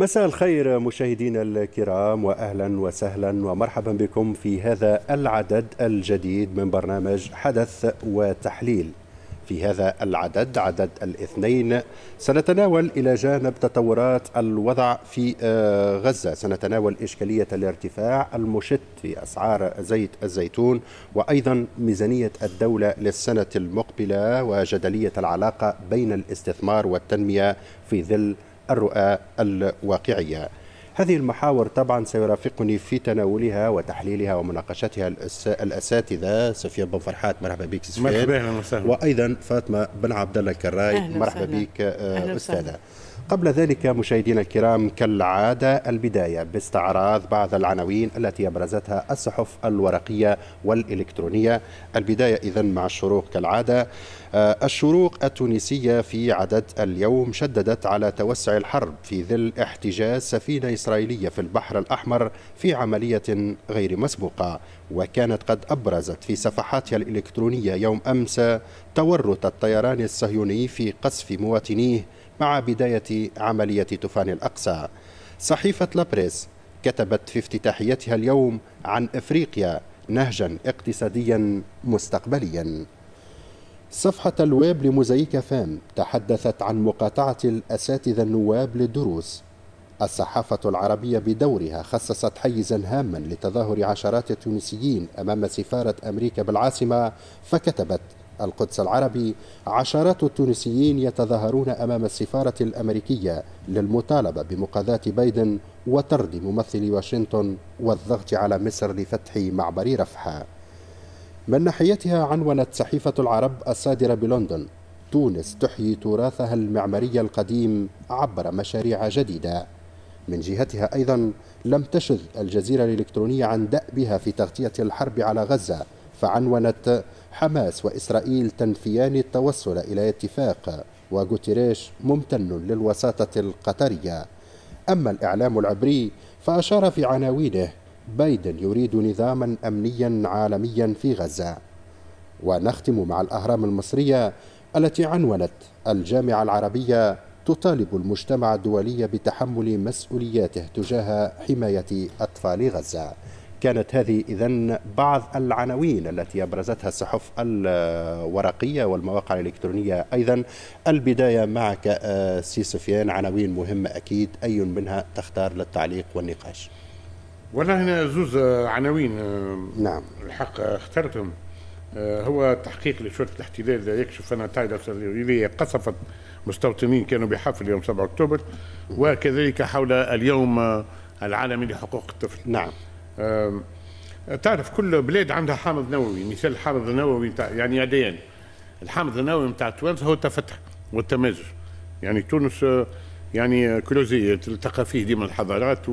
مساء الخير مشاهدينا الكرام واهلا وسهلا ومرحبا بكم في هذا العدد الجديد من برنامج حدث وتحليل. في هذا العدد عدد الاثنين سنتناول الى جانب تطورات الوضع في آه، غزه، سنتناول اشكاليه الارتفاع المشت في اسعار زيت الزيتون وايضا ميزانيه الدوله للسنه المقبله وجدليه العلاقه بين الاستثمار والتنميه في ظل الرؤى الواقعية هذه المحاور طبعا سيرافقني في تناولها وتحليلها ومناقشتها الاساتذه سفيان بن فرحات مرحبا بك سفيان مرحبا وسهلا وايضا فاطمه بن عبد الله الكراي مرحبا بك آه، استاذه قبل ذلك مشاهدينا الكرام كالعادة البداية باستعراض بعض العناوين التي أبرزتها الصحف الورقية والإلكترونية البداية إذا مع الشروق كالعادة آه، الشروق التونسية في عدد اليوم شددت على توسع الحرب في ظل احتجاز سفينة إسرائيلية في البحر الأحمر في عملية غير مسبوقة وكانت قد أبرزت في صفحاتها الإلكترونية يوم أمس تورط الطيران الصهيوني في قصف مواطنيه مع بداية عملية طوفان الأقصى صحيفة لابريس كتبت في افتتاحيتها اليوم عن إفريقيا نهجا اقتصاديا مستقبليا صفحة الويب لموزيكا فام تحدثت عن مقاطعة الأساتذة النواب للدروس الصحافة العربية بدورها خصصت حيزا هاما لتظاهر عشرات التونسيين أمام سفارة أمريكا بالعاصمة فكتبت القدس العربي عشرات التونسيين يتظاهرون أمام السفارة الأمريكية للمطالبة بمقاذاة بايدن وطرد ممثل واشنطن والضغط على مصر لفتح معبر رفح من ناحيتها عنونت صحيفة العرب الصادرة بلندن تونس تحيي تراثها المعماري القديم عبر مشاريع جديدة من جهتها أيضا لم تشذ الجزيرة الإلكترونية عن دأبها في تغطية الحرب على غزة فعنونت حماس وإسرائيل تنفيان التوصل إلى اتفاق وغوتيريش ممتن للوساطة القطرية أما الإعلام العبري فأشار في عناوينه بايدن يريد نظاما أمنيا عالميا في غزة ونختم مع الأهرام المصرية التي عنونت الجامعة العربية تطالب المجتمع الدولي بتحمل مسؤولياته تجاه حماية أطفال غزة كانت هذه إذا بعض العناوين التي أبرزتها الصحف الورقية والمواقع الإلكترونية أيضا البداية معك آه، سي سفيان عناوين مهمة أكيد أي منها تختار للتعليق والنقاش والله هنا زوز آه، عناوين آه، نعم الحق اخترتهم هو تحقيق لشرطة الاحتلال يكشف أن تايلر الإسرائيلية قصفت مستوطنين كانوا بحفل يوم 7 أكتوبر نعم. وكذلك حول اليوم العالمي لحقوق الطفل نعم تعرف كل بلاد عندها حامض نووي مثال الحامض النووي نتاع يعني عديان الحامض النووي نتاع تونس هو التفتح والتمازج يعني تونس يعني كلوزية تلتقى فيه ديما الحضارات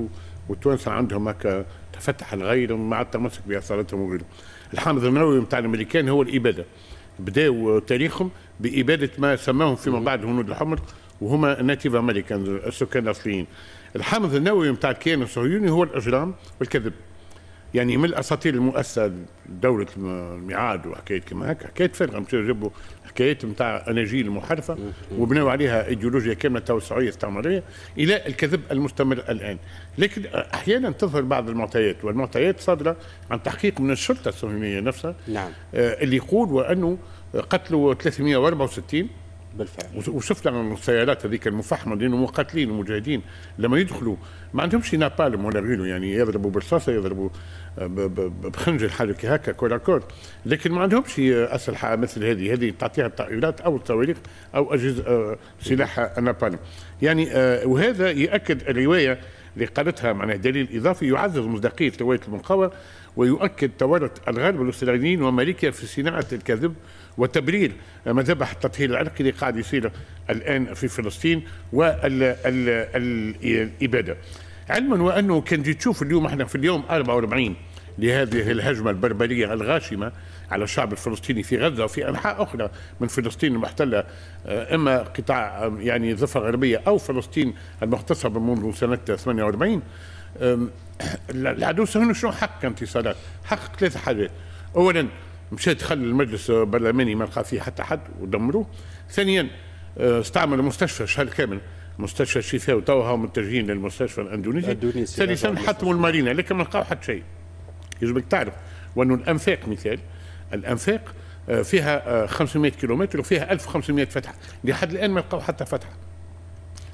والتوانسة عندهم هكا تفتح الغير مع التمسك بأثارتهم وغيره الحامض النووي نتاع الأمريكان هو الإبادة بداوا تاريخهم بإبادة ما سماهم فيما بعد هنود الحمر وهما ناتيف أمريكان السكان الأصليين الحامض النووي نتاع الكيان الصهيوني هو الإجرام والكذب يعني من الاساطير المؤسسه دوله الميعاد وحكايه كما هكا حكايه فارغه مشاو جابوا حكايات نتاع اناجيل محرفه وبنوا عليها ايديولوجيا كامله توسعيه استعماريه الى الكذب المستمر الان لكن احيانا تظهر بعض المعطيات والمعطيات صادره عن تحقيق من الشرطه الصهيونيه نفسها نعم. آه، اللي يقول وانه قتلوا 364 بالفعل وشفنا السيارات هذيك المفحمه لانه مقاتلين ومجاهدين لما يدخلوا ما عندهمش نابالم ولا غيره يعني يضربوا برصاصه يضربوا بخنجر حاجه كي هكا كول كول لكن ما عندهمش اسلحه مثل هذه هذه تعطيها الطائرات او الصواريخ او اجهزه آه، سلاح انابالم يعني آه، وهذا يؤكد الروايه اللي قالتها معناها دليل اضافي يعزز مصداقيه روايه المنقوى ويؤكد تورط الغرب والاسرائيليين وامريكا في صناعه الكذب وتبرير مذبح التطهير العرقي اللي قاعد يصير الان في فلسطين والاباده. علما وانه كان تجي تشوف اليوم احنا في اليوم 44 لهذه الهجمه البربريه الغاشمه على الشعب الفلسطيني في غزه وفي انحاء اخرى من فلسطين المحتله آه، اما قطاع آه، يعني الضفه الغربيه او فلسطين المغتصبه منذ سنه 48 العدو الصهيوني شنو حق انتصارات؟ حقق ثلاث حاجات اولا مشات خلى المجلس البرلماني ما لقى فيه حتى حد ودمروه ثانيا آه، استعمل مستشفى شهر كامل مستشفى الشفاء وتوها متجهين للمستشفى الاندونيسي ثالثا حطموا المارينا لكن ما لقاو حتى شيء يجبك تعرف وانه الانفاق مثال الانفاق آه، فيها 500 آه، كيلومتر وفيها 1500 فتحه لحد الان ما لقاو حتى فتحه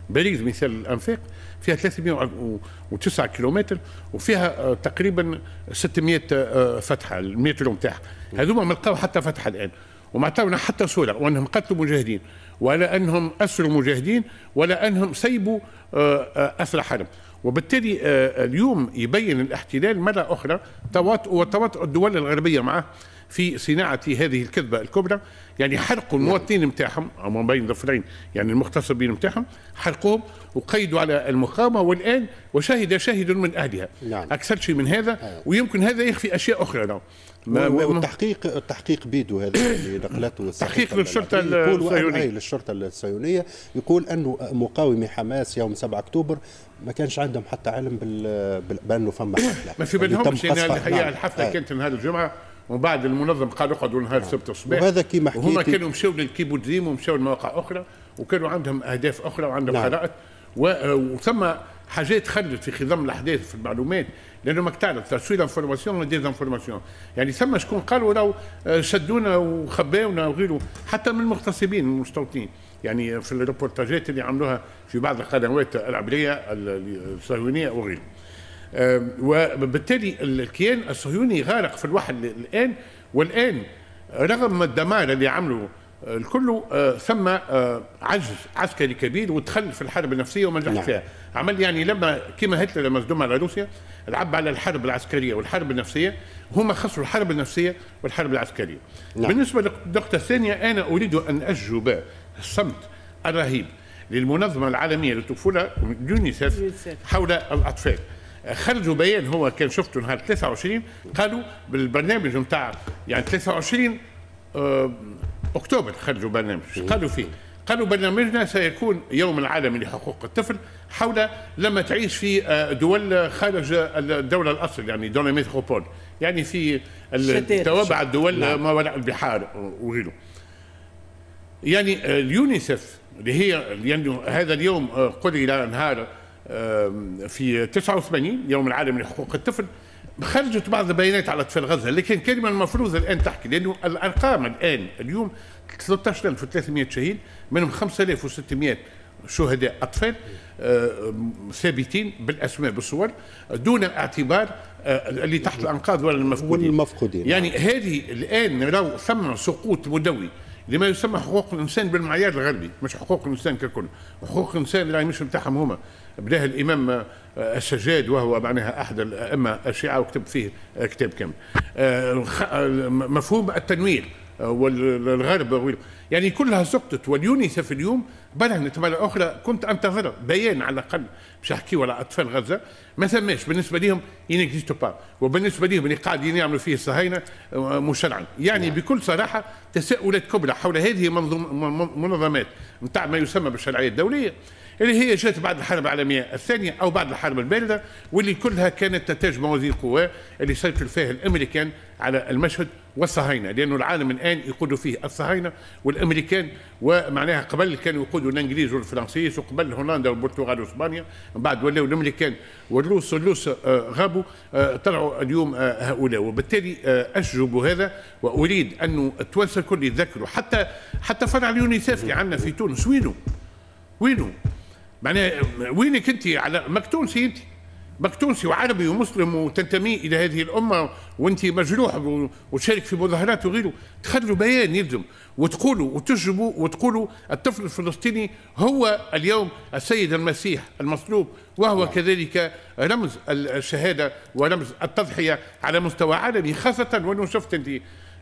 باريس مثال الانفاق فيها 309 كيلومتر وفيها آه، تقريبا 600 فتحه المترو نتاعها هذوما ما لقاو حتى فتحه الان وما عطاونا حتى صورة وأنهم قتلوا مجاهدين ولا أنهم أسروا مجاهدين ولا أنهم سيبوا آه، آه، أسرى حرب وبالتالي آه، اليوم يبين الاحتلال مرة أخرى تواطؤ وتواطؤ الدول الغربية معه في صناعة هذه الكذبة الكبرى يعني حرقوا نعم. المواطنين نتاعهم أو ما بين ظفرين يعني المغتصبين نتاعهم حرقوهم وقيدوا على المقاومة والآن وشهد شاهد من أهلها نعم. أكثر شيء من هذا أيوة. ويمكن هذا يخفي أشياء أخرى نعم. ما والتحقيق التحقيق بيدو هذا اللي نقلته التحقيق للشرطه الصهيونيه للشرطه الصهيونيه يقول انه مقاومي حماس يوم 7 اكتوبر ما كانش عندهم حتى علم بانه فما حفله ما في بالهمش يعني الحقيقه الحفله آه. كانت نهار الجمعه ومن بعد المنظم قال اقعدوا نهار نعم. السبت الصباح وهذا كيما حكيت وهم كانوا مشاو للكيبوتزيم ومشاو لمواقع اخرى وكانوا عندهم اهداف اخرى وعندهم خرائط نعم. آه، وثم حاجات خلت في خضم الاحداث في المعلومات لانه ما تعرف تسوي لانفورماسيون ديزانفورماسيون يعني ثم شكون قالوا راهو آه، شدونا وخباونا وغيره حتى من المغتصبين المستوطنين يعني في الريبورتاجات اللي عملوها في بعض القنوات العبريه الصهيونيه وغيره آه، وبالتالي الكيان الصهيوني غارق في الوحل الان والان رغم الدمار اللي عمله الكل آه، ثم آه، عجز عسكري كبير وتخل في الحرب النفسيه وما نجح نعم. فيها عمل يعني لما كما هتلر لما صدم على روسيا لعب على الحرب العسكريه والحرب النفسيه هما خسروا الحرب النفسيه والحرب العسكريه نعم. بالنسبه للنقطه الثانيه انا اريد ان اجوب الصمت الرهيب للمنظمه العالميه للطفوله يونيسف حول الاطفال خرجوا بيان هو كان شفته نهار 23 قالوا بالبرنامج نتاع يعني 23 آه اكتوبر خرجوا برنامج قالوا فيه قالوا برنامجنا سيكون يوم العالمي لحقوق الطفل حول لما تعيش في آه، دول خارج الدولة الأصل يعني دولة ميتروبول يعني في توابع الدول نعم. ما وراء البحار وغيره يعني آه، اليونيسف اللي هي يعني هذا اليوم آه، إلى نهار في 89 يوم العالمي لحقوق الطفل خرجت بعض البيانات على اطفال غزه لكن كلمه المفروض الان تحكي لانه الارقام الان اليوم 13300 شهيد منهم 5600 شهداء اطفال آه، ثابتين بالاسماء بالصور دون الاعتبار آه، اللي تحت الانقاض ولا المفقودين والمفقودين يعني هذه الان نراو ثم سقوط مدوي لما يسمى حقوق الانسان بالمعيار الغربي مش حقوق الانسان ككل حقوق الانسان اللي مش نتاعهم هما بداه الامام آه، السجاد وهو معناها احد الائمه الشيعه وكتب فيه آه، كتاب كامل آه، مفهوم التنوير والغرب يعني كلها سقطت واليونيسف اليوم برهنت مرة أخرى كنت أنتظر بيان على الأقل باش أحكي على أطفال غزة ما ثماش بالنسبة لهم ينكزيتو با وبالنسبة لهم اللي قاعدين يعملوا فيه الصهاينة مشرعا يعني نعم. بكل صراحة تساؤلات كبرى حول هذه منظم منظمات نتاع ما يسمى بالشرعية الدولية اللي هي جات بعد الحرب العالمية الثانية أو بعد الحرب الباردة واللي كلها كانت تنتج موازين القوى اللي سيطر فيها الأمريكان على المشهد والصهاينة لأن العالم الآن يقودوا فيه الصهاينة والأمريكان ومعناها قبل كانوا يقودوا الإنجليز والفرنسيس وقبل هولندا والبرتغال وإسبانيا من بعد ولاو الأمريكان والروس والروس آه، غابوا آه، طلعوا اليوم آه، هؤلاء وبالتالي أشجب هذا وأريد أن التوانسة الكل يتذكروا حتى حتى فرع اليونيسيف اللي عندنا في تونس وينه وينه معناها وينك انت على ماك تونسي انت ماك تونسي وعربي ومسلم وتنتمي الى هذه الامه وانت مجروح وتشارك في مظاهرات وغيره تخرجوا بيان يلزم وتقولوا وتجربوا وتقولوا الطفل الفلسطيني هو اليوم السيد المسيح المصلوب وهو نعم. كذلك رمز الشهاده ورمز التضحيه على مستوى عالمي خاصه وانه شفت انت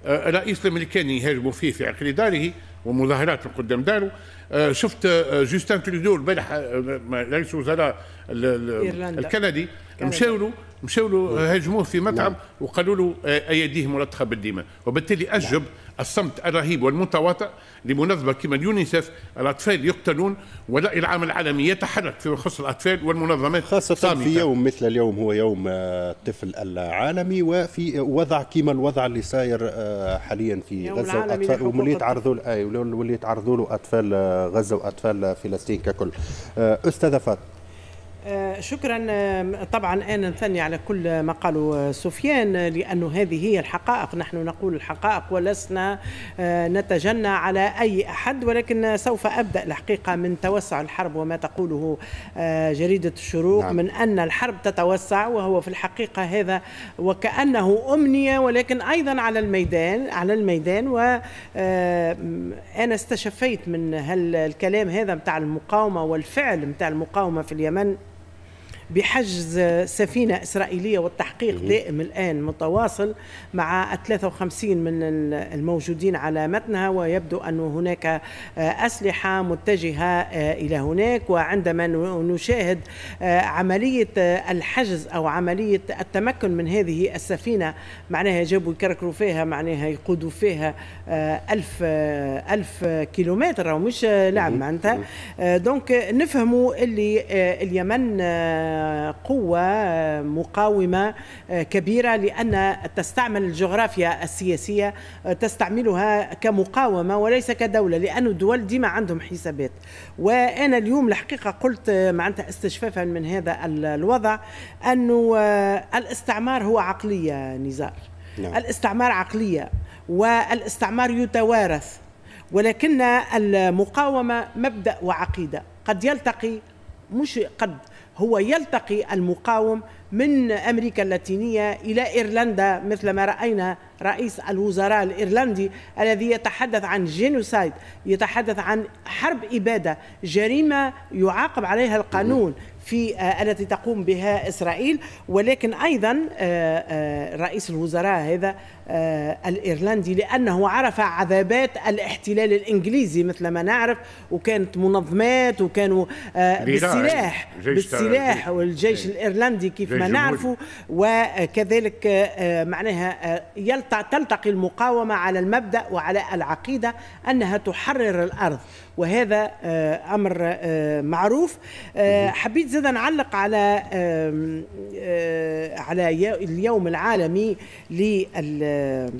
آه، رئيس الامريكاني يهاجموا فيه في عقل داره ومظاهرات قدام داره آه، شفت آه، جوستان تريدو البارح آه، رئيس وزراء الكندي مشاو له مشاو له نعم. هاجموه في مطعم وقالوا له ايديه ملطخه بالدماء وبالتالي نعم. اجب الصمت الرهيب والمتواطئ لمنظمه كما اليونيسف الاطفال يقتلون والراي العام العالمي يتحرك فيما يخص الاطفال والمنظمات خاصه صامتة. في يوم مثل اليوم هو يوم آه، الطفل العالمي وفي آه، وضع كما الوضع اللي صاير آه، حاليا في غزه واطفال واللي يتعرضوا واللي يتعرضوا له اطفال غزه واطفال فلسطين ككل استاذه فاطمه آه، شكرا آه، طبعا انا نثني على كل ما قاله آه، سفيان لانه هذه هي الحقائق نحن نقول الحقائق ولسنا نتجنى على اي احد ولكن سوف ابدا الحقيقه من توسع الحرب وما تقوله جريده الشروق نعم. من ان الحرب تتوسع وهو في الحقيقه هذا وكانه امنيه ولكن ايضا على الميدان على الميدان و انا استشفيت من هالكلام هذا بتاع المقاومه والفعل بتاع المقاومه في اليمن بحجز سفينة إسرائيلية والتحقيق دائم الآن متواصل مع 53 من الموجودين على متنها ويبدو أن هناك أسلحة متجهة إلى هناك وعندما نشاهد عملية الحجز أو عملية التمكن من هذه السفينة معناها جابوا يكركروا فيها معناها يقودوا فيها ألف, ألف كيلومتر أو مش لعب نعم، معناتها دونك نفهموا اللي اليمن قوة مقاومة آه، كبيرة لأن تستعمل الجغرافيا السياسية آه، تستعملها كمقاومة وليس كدولة لأن الدول ديما عندهم حسابات وأنا اليوم الحقيقة قلت آه، معناتها استشفافا من هذا الوضع أنه الاستعمار هو عقلية نزار نعم. الاستعمار عقلية والاستعمار يتوارث ولكن المقاومة مبدأ وعقيدة قد يلتقي مش قد هو يلتقي المقاوم من امريكا اللاتينيه الى ايرلندا مثل ما راينا رئيس الوزراء الايرلندي الذي يتحدث عن جينوسايد يتحدث عن حرب اباده جريمه يعاقب عليها القانون في آه، التي تقوم بها إسرائيل ولكن أيضا آه، آه، رئيس الوزراء هذا الإيرلندي لأنه عرف عذابات الاحتلال الإنجليزي مثل ما نعرف وكانت منظمات وكانوا بالسلاح بالسلاح والجيش إيه. الإيرلندي كيف ما نعرفه وكذلك معناها تلتقي المقاومة على المبدأ وعلى العقيدة أنها تحرر الأرض وهذا آه، امر آه، معروف آه، حبيت زاد نعلق على على اليوم العالمي لل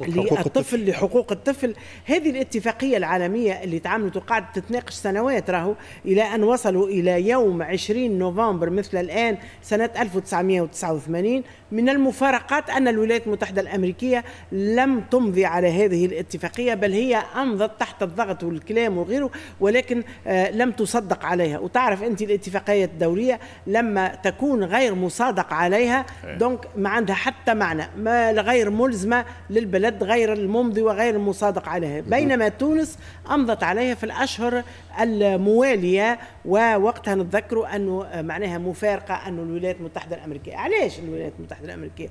حقوق الطفل لحقوق الطفل هذه الاتفاقيه العالميه اللي تعاملت وقعدت تتناقش سنوات راهو الى ان وصلوا الى يوم 20 نوفمبر مثل الان سنه 1989 من المفارقات ان الولايات المتحده الامريكيه لم تمضي على هذه الاتفاقيه بل هي امضت تحت الضغط والكلام وغيره ولكن آه، لم تصدق عليها وتعرف انت الاتفاقيات الدوليه لما تكون غير مصادق عليها إيه. دونك ما عندها حتى معنى ما غير ملزمه للبلد البلد غير الممضي وغير المصادق عليها بينما تونس أمضت عليها في الأشهر الموالية ووقتها نتذكروا أنه آه، معناها مفارقة أن الولايات المتحدة الأمريكية علاش الولايات المتحدة الأمريكية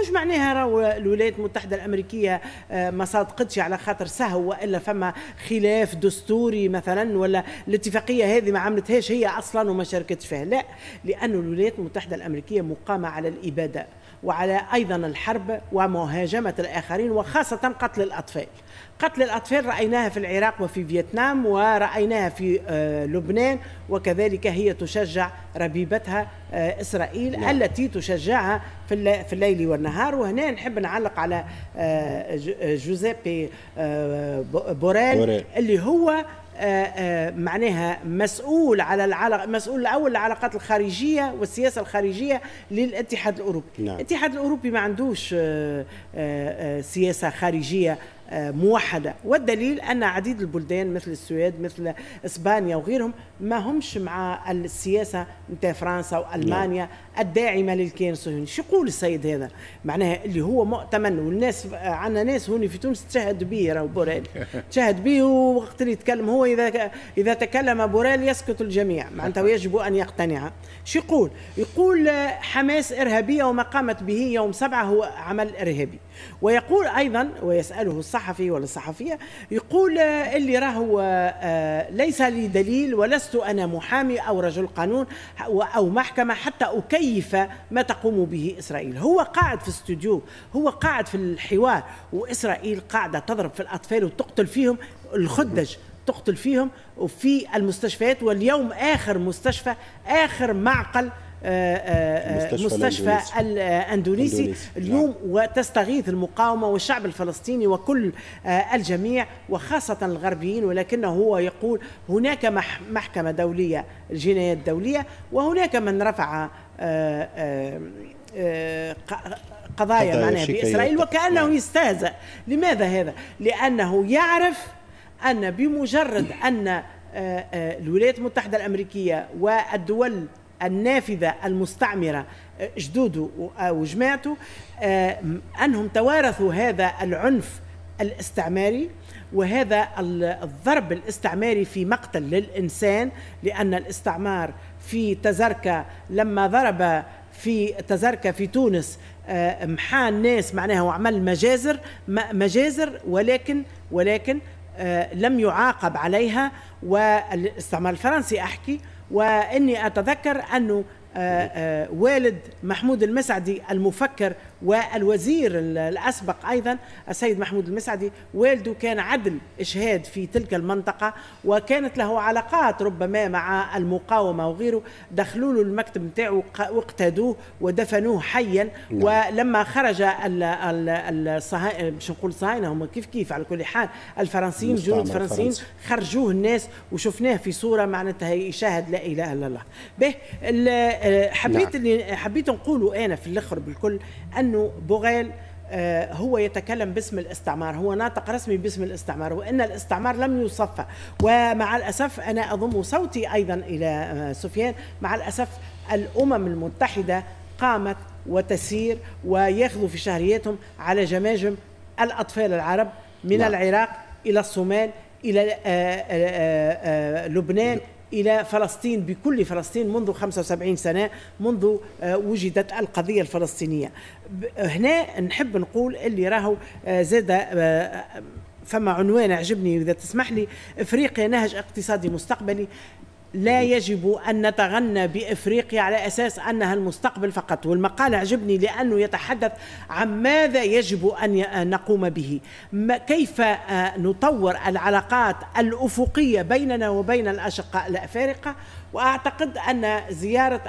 مش معناها راهو الولايات المتحدة الأمريكية آه، ما صادقتش على خاطر سهو وإلا فما خلاف دستوري مثلا ولا الاتفاقية هذه ما عملتهاش هي أصلا وما شاركتش فيها لا لأن الولايات المتحدة الأمريكية مقامة على الإبادة وعلى ايضا الحرب ومهاجمه الاخرين وخاصه قتل الاطفال. قتل الاطفال رايناها في العراق وفي فيتنام ورايناها في آه، لبنان وكذلك هي تشجع ربيبتها آه، اسرائيل لا. نعم. التي تشجعها في الليل والنهار وهنا نحب نعلق على آه، جوزيبي بوريل, بوريل. اللي هو آه، آه، معناها مسؤول على العلاق مسؤول الاول العلاقات الخارجيه والسياسه الخارجيه للاتحاد الاوروبي نعم. الاتحاد الاوروبي ما عندوش آه، سياسه خارجيه موحده والدليل ان عديد البلدان مثل السويد مثل اسبانيا وغيرهم ما همش مع السياسه نتاع فرنسا والمانيا نعم. الداعمه للكيان الصهيوني شو يقول السيد هذا معناها اللي هو مؤتمن والناس عندنا ناس هوني في تونس تشهد به راهو بوريل تشهد به وقت اللي يتكلم هو اذا اذا تكلم بوريل يسكت الجميع معناتها ويجب ان يقتنع شو يقول يقول حماس ارهابيه وما قامت به يوم سبعه هو عمل ارهابي ويقول ايضا ويساله الصحفي ولا الصحفيه يقول آه، اللي راهو آه، ليس لي دليل ولست انا محامي او رجل قانون او محكمه حتى اكيف ما تقوم به اسرائيل هو قاعد في استوديو هو قاعد في الحوار واسرائيل قاعده تضرب في الاطفال وتقتل فيهم الخدج تقتل فيهم وفي المستشفيات واليوم اخر مستشفى اخر معقل آه، آه، آه، مستشفى الأندونيسي نعم. اليوم وتستغيث المقاومة والشعب الفلسطيني وكل الجميع وخاصة الغربيين ولكنه هو يقول هناك محكمة دولية الجنايات الدولية وهناك من رفع قضايا معناها بإسرائيل وكأنه نعم. يستهزأ لماذا هذا؟ لأنه يعرف أن بمجرد أن الولايات المتحدة الأمريكية والدول النافذة المستعمرة آه، جدوده وجماعته آه، أنهم توارثوا هذا العنف الاستعماري وهذا الضرب الاستعماري في مقتل للإنسان لأن الاستعمار في تزركة لما ضرب في تزركة في تونس آه، محا الناس معناها وعمل مجازر مجازر ولكن ولكن لم يعاقب عليها والاستعمار الفرنسي أحكي واني اتذكر انه آه، آه، والد محمود المسعدي المفكر والوزير الأسبق أيضا السيد محمود المسعدي والده كان عدل إشهاد في تلك المنطقة وكانت له علاقات ربما مع المقاومة وغيره دخلوا له المكتب نتاعه واقتادوه ودفنوه حيا نعم. ولما خرج الصهاينة مش نقول صهاينة هم كيف كيف على كل حال الفرنسيين جنود فرنسيين خرجوه الناس وشفناه في صورة معناتها يشاهد لا إله إلا الله به آه، حبيت نعم. اللي آه، حبيت نقوله انا في الاخر بالكل انه بوغيل آه، هو يتكلم باسم الاستعمار هو ناطق رسمي باسم الاستعمار وان الاستعمار لم يصفى ومع الاسف انا اضم صوتي ايضا الى سفيان مع الاسف الامم المتحده قامت وتسير وياخذوا في شهريتهم على جماجم الاطفال العرب من نعم. العراق الى الصومال الى لبنان إلى فلسطين بكل فلسطين منذ 75 سنة منذ آه، وجدت القضية الفلسطينية هنا نحب نقول اللي راهو آه، زاد آه، فما عنوان عجبني اذا تسمح لي افريقيا نهج اقتصادي مستقبلي لا يجب أن نتغنى بإفريقيا على أساس أنها المستقبل فقط والمقال عجبني لأنه يتحدث عن ماذا يجب أن نقوم به كيف آه، نطور العلاقات الأفقية بيننا وبين الأشقاء الأفارقة وأعتقد أن زيارة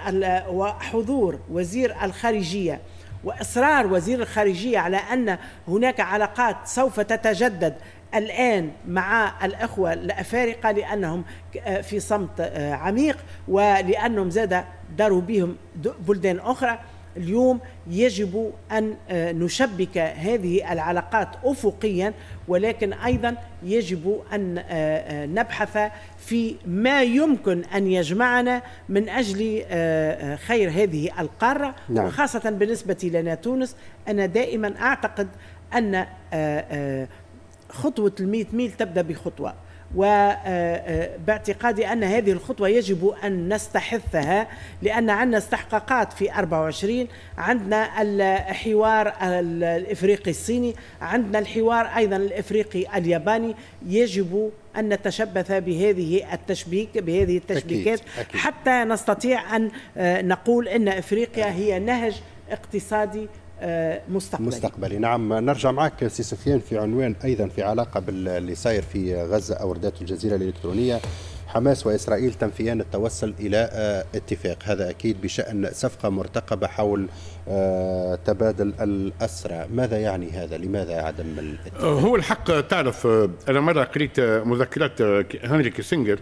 وحضور وزير الخارجية واصرار وزير الخارجيه على ان هناك علاقات سوف تتجدد الآن مع الأخوة الأفارقة لأنهم آه، في صمت آه، عميق ولأنهم زاد داروا بهم بلدان أخرى اليوم يجب أن آه، نشبك هذه العلاقات أفقيا ولكن أيضا يجب أن نبحث في ما يمكن أن يجمعنا من أجل خير هذه القارة نعم. وخاصة بالنسبة لنا تونس أنا دائما أعتقد أن خطوة المئة ميل تبدأ بخطوة وباعتقادي آه، آه، أن هذه الخطوة يجب أن نستحثها لأن عندنا استحقاقات في 24 عندنا الحوار الإفريقي الصيني عندنا الحوار أيضا الإفريقي الياباني يجب أن نتشبث بهذه التشبيك بهذه التشبيكات أكيد. أكيد. حتى نستطيع أن آه، نقول أن إفريقيا هي نهج اقتصادي مستقبلي مستقبلي نعم نرجع معك سي سفيان في عنوان ايضا في علاقه باللي صاير في غزه او ردات الجزيره الالكترونيه حماس واسرائيل تنفيان التوصل الى آه، اتفاق هذا اكيد بشان صفقه مرتقبه حول آه، تبادل الاسرى ماذا يعني هذا لماذا عدم الاتفاق هو الحق تعرف انا مره قريت مذكرات آه، هنري كيسنجر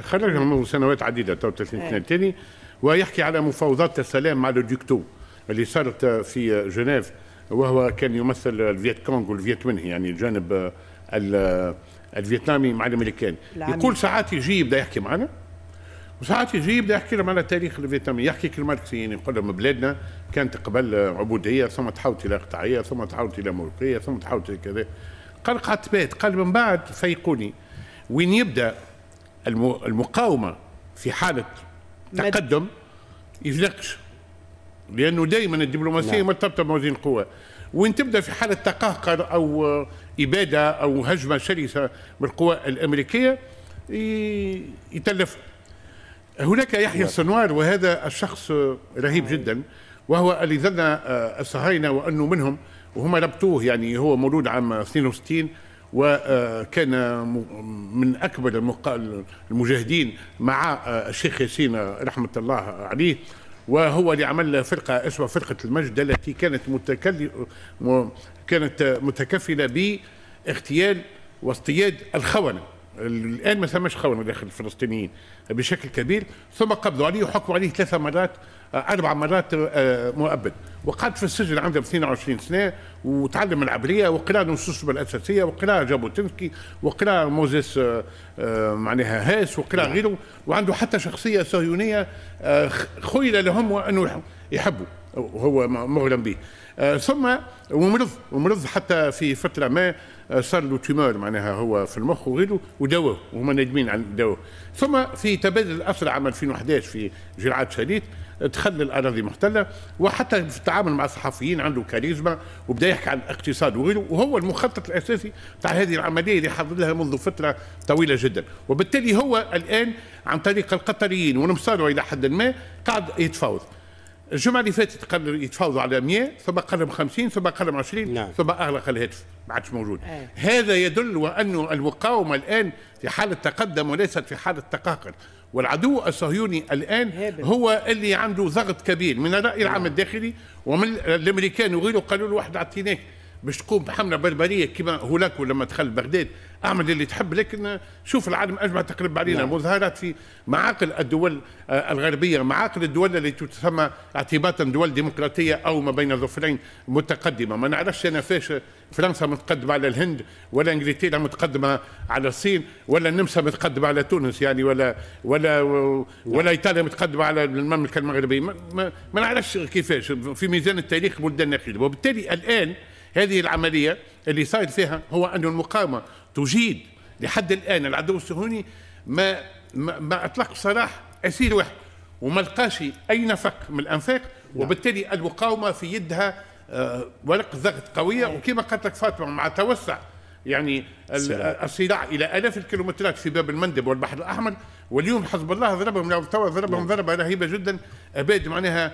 خرجها منذ سنوات عديده تو 30 سنه تاني ويحكي على مفاوضات السلام مع الدكتور اللي صارت في جنيف وهو كان يمثل الفيت كونغ والفيت يعني الجانب آه، آه، الفيتنامي مع الامريكان يقول ساعات يجي يبدا يحكي معنا وساعات يجي يبدا يحكي لهم على التاريخ الفيتنامي يحكي كالماركسيين يعني يقول لهم بلادنا كانت قبل عبوديه ثم تحولت الى قطاعيه ثم تحولت الى ملوكيه ثم تحولت الى كذا قال قعدت بيت قال من بعد فيقوني وين يبدا المقاومه في حاله تقدم يفلقش لانه دائما الدبلوماسيه نعم. مرتبطه بموازين القوى وين تبدا في حاله تقهقر او اباده او هجمه شرسه من القوى الامريكيه يتلف هناك يحيى نعم. السنوار وهذا الشخص رهيب نعم. جدا وهو اللي ظن آه، الصهاينه وانه منهم وهم ربطوه يعني هو مولود عام 62 وكان آه، من اكبر المجاهدين مع آه، الشيخ ياسين رحمه الله عليه وهو اللي عمل فرقه اسمها فرقه المجد التي كانت متكل كانت متكفله باغتيال واصطياد الخونه الان ما ثمش خونه داخل الفلسطينيين بشكل كبير ثم قبضوا عليه وحكموا عليه ثلاث مرات آه، اربع مرات آه، مؤبد وقعد في السجن عنده 22 سنه وتعلم العبريه وقرا نصوص الاساسيه وقرا جابوتنسكي وقرا موزيس آه، معناها هاس وقرا غيره وعنده حتى شخصيه صهيونيه خيل لهم انه يحبوا وهو مغرم به ثم ومرض ومرض حتى في فتره ما صار له تيمور معناها هو في المخ وغيره ودواه وهما ندمين على الدواء ثم في تبادل الاسرى عام 2011 في جرعات شريط تخلى الاراضي محتله وحتى في التعامل مع الصحفيين عنده كاريزما وبدا يحكي عن الاقتصاد وغيره وهو المخطط الاساسي تاع هذه العمليه اللي حضر لها منذ فتره طويله جدا وبالتالي هو الان عن طريق القطريين ونمصاره الى حد ما قاعد يتفاوض الجمعه اللي فاتت قرر يتفاوضوا على 100 ثم قرر 50 ثم قرر 20 نعم. ثم اغلق الهاتف ما عادش موجود أيه. هذا يدل وانه المقاومه الان في حاله تقدم وليست في حاله تقهقر والعدو الصهيوني الان هابل. هو اللي عنده ضغط كبير من الراي العام نعم. الداخلي ومن الامريكان وغيره قالوا له واحد اعطيناك باش تقوم بحمله بربريه كما هناك لما دخل بغداد اعمل اللي تحب لكن شوف العالم اجمع تقرب علينا نعم. مظاهرات في معاقل الدول آه، الغربيه معاقل الدول التي تسمى اعتباطا دول ديمقراطيه او ما بين ظفرين متقدمه ما نعرفش انا فاش فرنسا متقدمه على الهند ولا انجلترا متقدمه على الصين ولا النمسا متقدمه على تونس يعني ولا ولا نعم. ولا, نعم. ايطاليا متقدمه على المملكه المغربيه ما, ما, ما نعرفش كيفاش في ميزان التاريخ بلدان ناخذ وبالتالي الان هذه العملية اللي صاير فيها هو أن المقاومة تجيد لحد الآن العدو الصهيوني ما ما, أطلق سراح أسير واحد وما لقاش أي نفق من الأنفاق نعم. وبالتالي المقاومة في يدها آه، ورق ضغط قوية نعم. وكما قالت لك فاطمة مع توسع يعني الصراع الى الاف الكيلومترات في باب المندب والبحر الاحمر واليوم حزب الله ضربهم لو توا ضربهم نعم. ضربه رهيبه جدا اباد معناها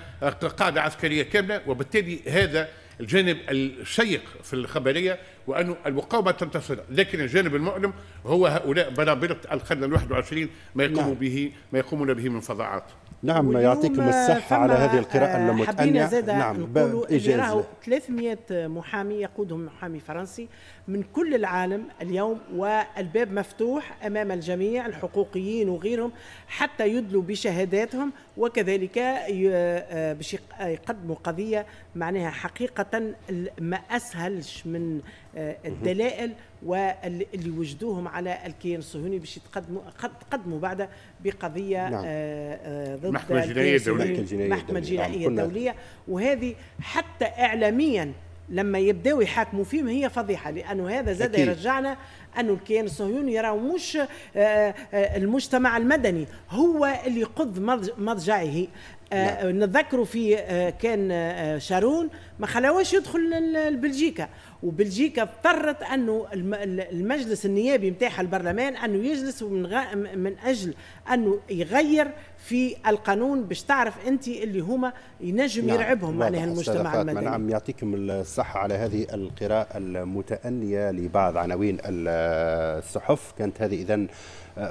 قاعده عسكريه كامله وبالتالي هذا الجانب الشيق في الخبريه وأن المقاومه تنتصر لكن الجانب المؤلم هو هؤلاء بنابره القرن الواحد وعشرين ما يقوم نعم. به ما يقومون به من فظاعات نعم يعطيكم الصحة على هذه القراءة آه، المتأنية حبينا زاد 300 محامي يقودهم محامي فرنسي من كل العالم اليوم والباب مفتوح امام الجميع الحقوقيين وغيرهم حتى يدلوا بشهاداتهم وكذلك آه، آه، يقدموا قضيه معناها حقيقه ما اسهلش من آه، الدلائل واللي وجدوهم على الكيان الصهيوني باش يتقدموا تقدموا بعد بقضيه نعم. ضد المحكمه الجنائيه الدوليه المحكمه الجنائيه نعم، الدوليه وهذه حتى اعلاميا لما يبداو يحاكموا فيهم هي فضيحه لانه هذا زاد يرجعنا انه الكيان الصهيوني يرى مش آه، آه، المجتمع المدني هو اللي يقض مضجعه آه، نعم. نتذكروا في آه، كان آه، شارون ما خلاوش يدخل لبلجيكا وبلجيكا اضطرت انه المجلس النيابي نتاعها البرلمان انه يجلس من, غ... من اجل انه يغير في القانون باش تعرف انت اللي هما ينجم نعم. يرعبهم معناها المجتمع المدني نعم يعطيكم الصحه على هذه القراءه المتانيه لبعض عناوين الصحف كانت هذه اذا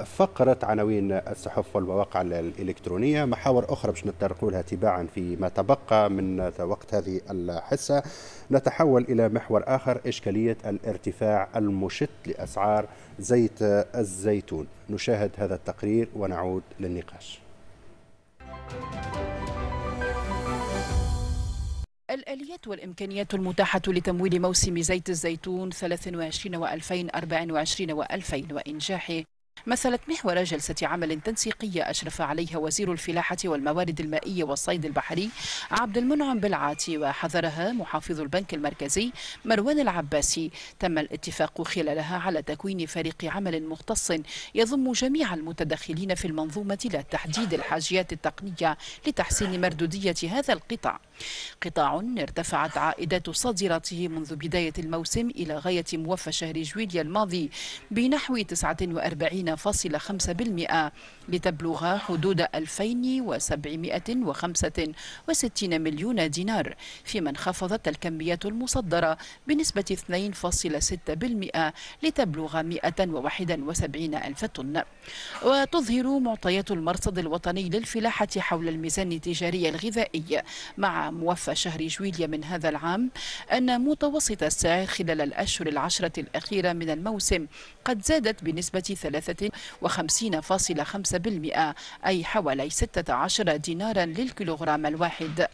فقرة عناوين الصحف والمواقع الإلكترونية محاور أخرى باش نتطرقوا لها تباعا فيما تبقى من وقت هذه الحصة نتحول إلى محور آخر إشكالية الارتفاع المشت لأسعار زيت الزيتون نشاهد هذا التقرير ونعود للنقاش الآليات والإمكانيات المتاحة لتمويل موسم زيت الزيتون 23 و 2024 و 2000 وإنجاحه مثلت محور جلسة عمل تنسيقية أشرف عليها وزير الفلاحة والموارد المائية والصيد البحري عبد المنعم بالعاتي وحضرها محافظ البنك المركزي مروان العباسي تم الاتفاق خلالها على تكوين فريق عمل مختص يضم جميع المتدخلين في المنظومة لتحديد الحاجيات التقنية لتحسين مردودية هذا القطاع قطاع ارتفعت عائدات صادراته منذ بداية الموسم إلى غاية موفى شهر جويليا الماضي بنحو 49.5% لتبلغ حدود 2765 مليون دينار فيما انخفضت الكميات المصدرة بنسبة 2.6% لتبلغ 171 ألف طن وتظهر معطيات المرصد الوطني للفلاحة حول الميزان التجاري الغذائي مع موفى شهر جويليا من هذا العام أن متوسط السعر خلال الأشهر العشرة الأخيرة من الموسم قد زادت بنسبة 53.5% أي حوالي 16 دينارا للكيلوغرام الواحد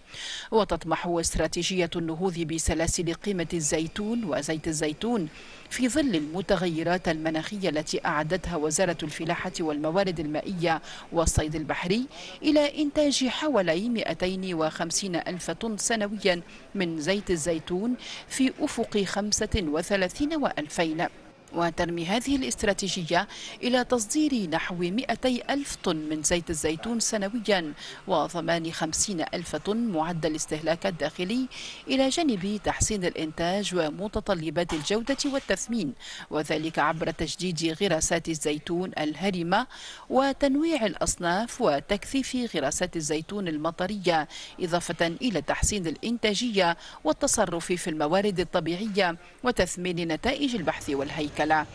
وتطمح استراتيجية النهوض بسلاسل قيمة الزيتون وزيت الزيتون في ظل المتغيرات المناخية التي أعدتها وزارة الفلاحة والموارد المائية والصيد البحري إلى إنتاج حوالي 250 ألف طن سنويا من زيت الزيتون في أفق 35 وألفين وترمي هذه الاستراتيجية إلى تصدير نحو 200 ألف طن من زيت الزيتون سنويا و58 ألف طن معدل استهلاك الداخلي إلى جانب تحسين الإنتاج ومتطلبات الجودة والتثمين وذلك عبر تجديد غراسات الزيتون الهرمة وتنويع الأصناف وتكثيف غراسات الزيتون المطرية إضافة إلى تحسين الإنتاجية والتصرف في الموارد الطبيعية وتثمين نتائج البحث والهيكل kala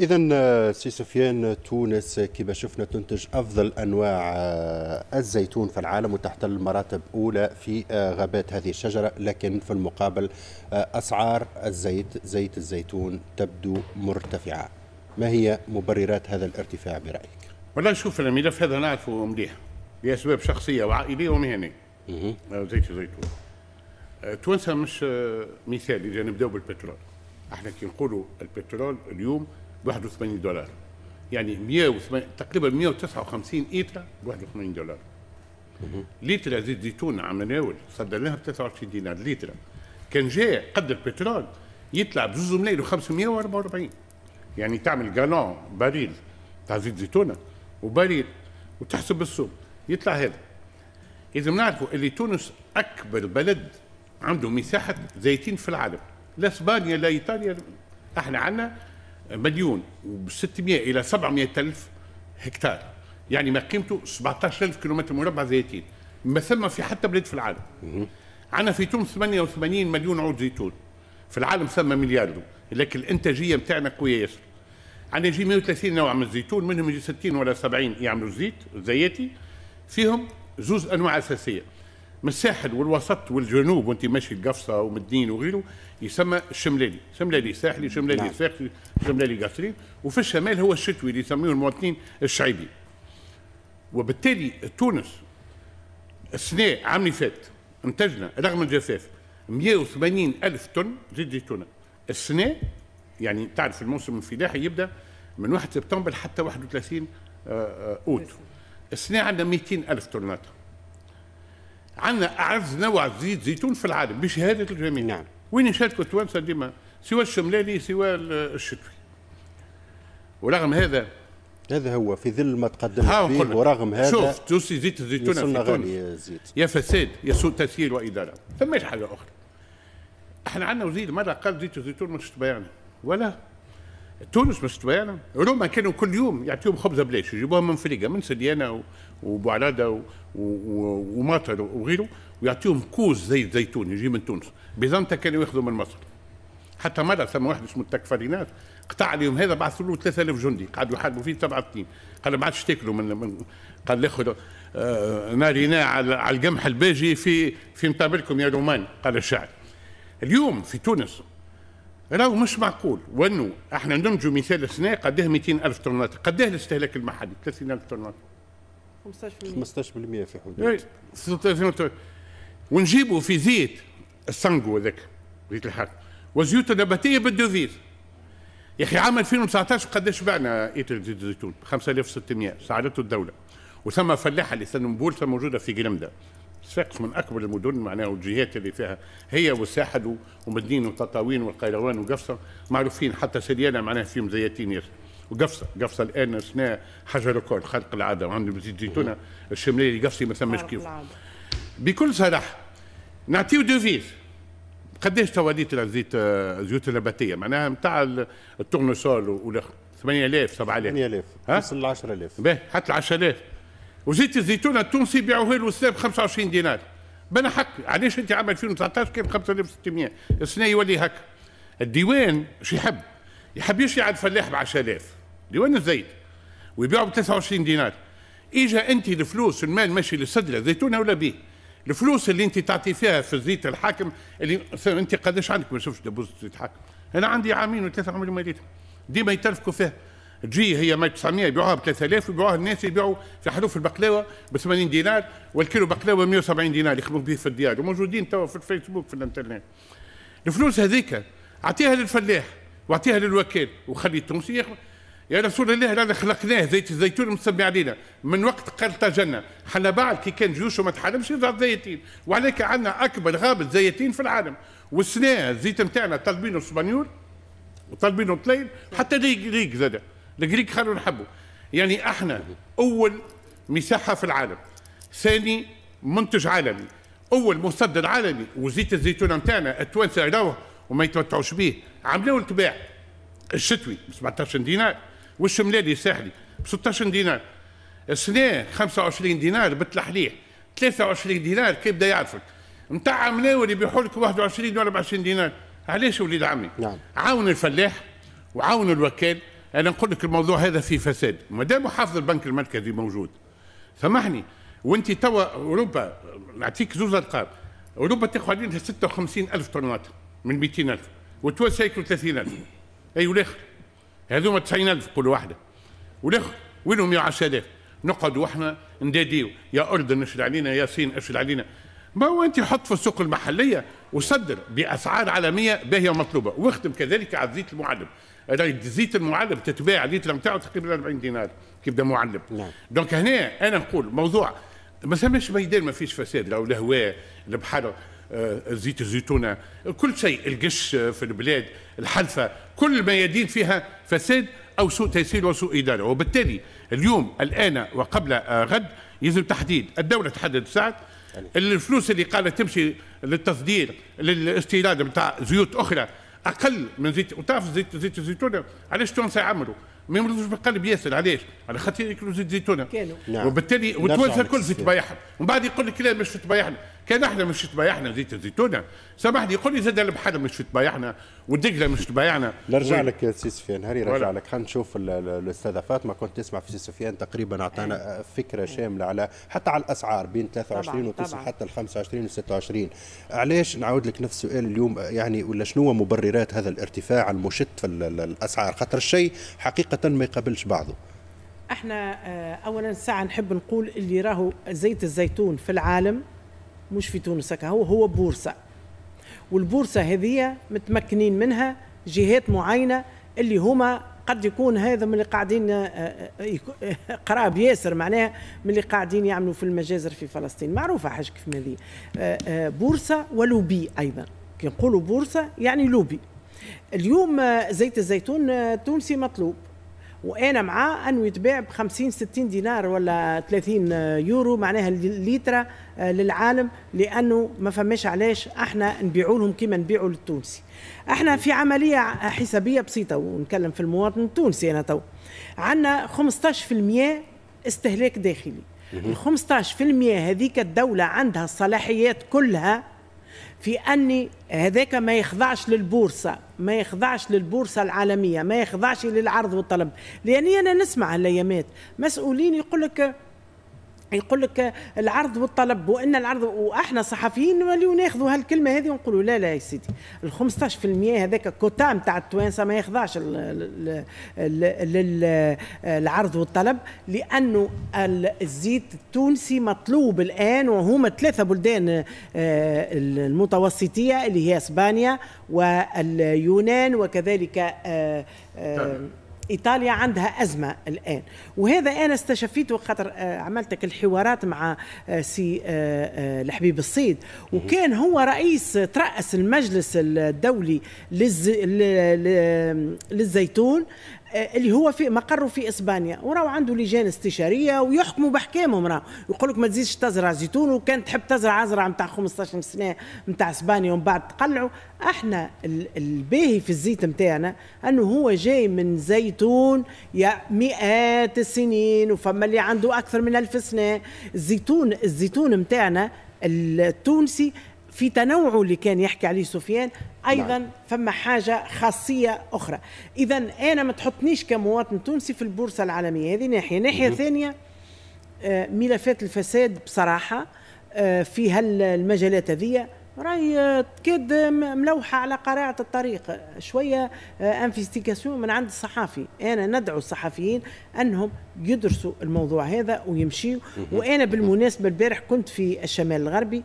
إذا آه، سي سفيان آه، تونس آه، كما شفنا تنتج أفضل أنواع الزيتون في العالم وتحتل مراتب أولى في غابات هذه الشجرة لكن في المقابل أسعار الزيت زيت الزيتون تبدو مرتفعة ما هي مبررات هذا الارتفاع برأيك؟ والله شوف الملف هذا نعرفه مليح لأسباب شخصية وعائلية ومهنية زيت الزيتون تونس مش مثال إذا نبداو بالبترول احنا كي نقولوا البترول اليوم 81 دولار يعني 108 تقريبا 159 ايترا ب 81 دولار لتر زيت زيتون عمناول صدرناها ب 29 دينار لتر كان جاي قد البترول يطلع بزوز ملايين و544 يعني تعمل جالون باريل تاع زيت زيتونه وباريل وتحسب السوق يطلع هذا اذا نعرفوا اللي تونس اكبر بلد عنده مساحه زيتين في العالم لا اسبانيا لا ايطاليا احنا عندنا مليون و600 الى 700 الف هكتار يعني ما قيمته 17 الف كيلومتر مربع زيتين ما ثم في حتى بلاد في العالم عندنا في تونس 88 مليون عود زيتون في العالم ثم ملياردو لكن الانتاجيه نتاعنا قويه ياسر عندنا يجي 130 نوع من الزيتون منهم يجي 60 ولا 70 يعملوا زيت زيتي فيهم زوز انواع اساسيه من الساحل والوسط والجنوب وانت ماشي القفصه ومدين وغيره يسمى الشملالي، شملالي ساحلي، شملالي نعم. ساحلي، شملالي قصري، وفي الشمال هو الشتوي اللي يسميه المواطنين الشعيبي. وبالتالي تونس السنة عام اللي فات انتجنا رغم الجفاف 180 ألف طن زيت زيتونة السنة يعني تعرف الموسم الفلاحي يبدا من 1 سبتمبر حتى 31 آه، آه، أوت السنة عندنا 200 ألف طنات عندنا اعز نوع زيت زيتون في العالم بشهاده الجميع نعم وين يشاركوا التوانسه ديما سوى الشملاني سوى الشتوي ورغم هذا هذا هو في ظل ما تقدمت فيه ورغم هذا شوف توصي زيت الزيتون في زيت. يا فساد يا سوء تسيير واداره ثماش حاجه اخرى احنا عندنا وزير مره قال زيت الزيتون مش تبيعنا ولا تونس مش تبيعنا روما كانوا كل يوم يعطيهم خبزه بلاش يجيبوها من فريقه من سديانه وبعلادة ومطر وغيره ويعطيهم كوز زيت زيتون يجي من تونس بيزنطة كانوا ياخذوا من مصر حتى مرة ثم واحد اسمه التكفرينات قطع عليهم هذا بعث له 3000 جندي قعدوا يحاربوا فيه سبع سنين قال ما عادش تاكلوا من, من قال ناخذ آه نارينا على, على القمح الباجي في في مقابلكم يا رومان قال الشاعر اليوم في تونس راهو مش معقول وانه احنا ننجو مثال السنه قداه 200 الف طنات قداه الاستهلاك المحلي 30 الف طنات 15% 15% في حدود 16 إيه، ونجيبوا في زيت السانجو هذاك زيت الحار والزيوت النباتيه زيت يا اخي عام 2019 قداش بعنا ايتر زيت الزيتون 5600 ساعدته الدوله وثم فلاحه اللي بولسه موجوده في جلمدا صفاقس من اكبر المدن معناها والجهات اللي فيها هي والساحل ومدين وتطاوين والقيروان وقفصه معروفين حتى سريانه معناها فيهم زياتين ياسر وقفصه قفصه الان شنا حجر الكون خلق العاده وعندنا مزيد زيتونه الشمالي اللي قفصي ما ثماش كيف بكل صراحه نعطيو دوفيز قداش توا ليتر زيت آه، الزيوت النباتيه معناها نتاع التورنوسول والاخر 8000 7000 8000 توصل ل 10000 باهي حتى ل 10000 وزيت الزيتونه التونسي بيعوها له السلاب 25 دينار بلا حق علاش انت عام 2019 كان 5600 السنه يولي هكا الديوان شو يحب يحب يشري على الفلاح ب 10000 ديوان الزيت ويبيعوا ب 29 دينار اجا انت الفلوس المال ماشي للسدله زيتونه ولا بيه الفلوس اللي انت تعطي فيها في الزيت الحاكم اللي انت قداش عندك ما تشوفش دبوز زيت حاكم انا عندي عامين وثلاثه عمري ما ديما ديما يتلفكوا فيها تجي هي 1900 900 يبيعوها ب 3000 ويبيعوها الناس يبيعوا في حروف البقلاوه ب 80 دينار والكيلو بقلاوه 170 دينار يخدموا به في الديار وموجودين توا في الفيسبوك في الانترنت الفلوس هذيك اعطيها للفلاح واعطيها للوكيل وخلي التونسي ياخذ يا رسول الله رانا خلقناه زيت الزيتون مسمي علينا من وقت قرطاجنا حنا بعد كي كان جيوش ما تحرمش يظهر زيتين وعليك عندنا اكبر غابه زيتين في العالم والسنا الزيت نتاعنا طالبينه الاسبانيول وطالبينه الطليل حتى الغريك زاد الجريك خلوا نحبوا يعني احنا اول مساحه في العالم ثاني منتج عالمي اول مصدر عالمي وزيت الزيتون نتاعنا التوانسه يراوه وما يتمتعوش به عملوا التباع الشتوي ب 17 دينار والشملالي ساحلي ب 16 دينار السنه 25 دينار بالتلحليح 23 دينار كي بدا يعرفك نتاع مناول يبيعوا لك 21 و 24 دينار علاش وليد عمي؟ نعم عاون الفلاح وعاون الوكال انا نقول لك الموضوع هذا فيه فساد ما دام حافظ البنك المركزي موجود سامحني وانت توا اوروبا نعطيك زوز ارقام اوروبا تاخذ علينا 56 الف طنوات من 200 الف وتوا سايكل 30 الف اي أيوة والاخر هذوما 90000 كل واحده والاخر وينهم يا نقعدوا نقعد واحنا نداديو يا اردن اشد علينا يا صين اشد علينا ما هو انت حط في السوق المحليه وصدر باسعار عالميه باهيه ومطلوبه واختم كذلك على الزيت المعلب زيت المعلب تتباع ليتر نتاعو تقريبا 40 دينار كيبدا معلب نعم. دونك هنا انا نقول موضوع ما ثماش ميدان ما فيش فساد لو الهواء البحر آه، زيت الزيتونه كل شيء القش في البلاد الحلفه كل ما يدين فيها فساد أو سوء تيسير وسوء إدارة وبالتالي اليوم الآن وقبل آه، غد يجب تحديد الدولة تحدد السعر يعني الفلوس اللي قالت تمشي للتصدير للاستيراد بتاع زيوت أخرى اقل من زيت وتعرف زيت زيت الزيتون علاش تونس يعملوا؟ ما يمرضوش بالقلب ياسر علاش؟ على خاطر ياكلوا زيت زيتونه نعم. وبالتالي وتوزع كل زيت تبايعهم ومن بعد يقول لك لا مش في كان احنا مش تبايعنا زيت الزيتونه سامحني يقول لي زاد البحر مش تبايعنا والدجله مش تبايعنا نرجع لك سي سفيان هاني نرجع لك خلينا نشوف الاستاذه فاطمه كنت تسمع في سي سفيان تقريبا اعطانا فكره شامله على حتى على الاسعار بين 23 و9 حتى ل 25 و 26 علاش نعاود لك نفس السؤال اليوم يعني ولا شنو هو مبررات هذا الارتفاع المشت في الاسعار خاطر الشيء حقيقه ما يقابلش بعضه احنا آه، اولا ساعه نحب نقول اللي راهو زيت الزيتون في العالم مش في تونس هو هو بورصه والبورصه هذه متمكنين منها جهات معينه اللي هما قد يكون هذا من اللي قاعدين آه، آه، آه، قراب ياسر معناها من اللي قاعدين يعملوا في المجازر في فلسطين معروفه حاجه كيف هذه بورصه ولوبي ايضا كي نقولوا بورصه يعني لوبي اليوم زيت الزيتون التونسي مطلوب وانا مع انه يتباع ب 50 60 دينار ولا 30 يورو معناها الليترا آه، للعالم لانه ما فماش علاش احنا نبيعوا لهم كما نبيعوا للتونسي احنا في عمليه حسابيه بسيطه ونتكلم في المواطن التونسي انا تو عندنا 15% استهلاك داخلي ال 15% هذيك الدوله عندها الصلاحيات كلها في اني هذاك ما يخضعش للبورصه ما يخضعش للبورصة العالمية ما يخضعش للعرض والطلب لأني أنا نسمع الأيامات مسؤولين يقول لك يقول لك العرض والطلب وان العرض واحنا صحفيين نوليو ناخذوا هالكلمه هذه ونقولوا لا لا يا سيدي ال 15% هذاك كوتا نتاع التوانسه ما يخضعش للعرض والطلب لانه الزيت التونسي مطلوب الان وهما ثلاثه بلدان آه، المتوسطيه اللي هي اسبانيا واليونان وكذلك آه، آه، ايطاليا عندها ازمه الان وهذا انا استشفيته خاطر آه، عملتك الحوارات مع آه، سي آه، الحبيب الصيد وكان هو رئيس تراس المجلس الدولي للزيتون اللي هو في مقره في اسبانيا وراه عنده لجان استشاريه ويحكموا بحكامهم راه يقول لك ما تزيدش تزرع زيتون وكان تحب تزرع ازرع نتاع 15 سنه نتاع اسبانيا ومن بعد تقلعوا احنا الباهي في الزيت نتاعنا انه هو جاي من زيتون يا مئات السنين وفما اللي عنده اكثر من ألف سنه الزيتون الزيتون نتاعنا التونسي في تنوعه اللي كان يحكي عليه سفيان ايضا نعم. فما حاجه خاصيه اخرى اذا انا ما تحطنيش كمواطن تونسي في البورصه العالميه هذه ناحيه ناحيه ثانيه آه، ملفات الفساد بصراحه آه، في هالمجالات هذه راهي آه، تكاد ملوحه على قارعه الطريق شويه انفستيكاسيون من عند الصحافي انا ندعو الصحفيين انهم يدرسوا الموضوع هذا ويمشيوا وانا بالمناسبه البارح كنت في الشمال الغربي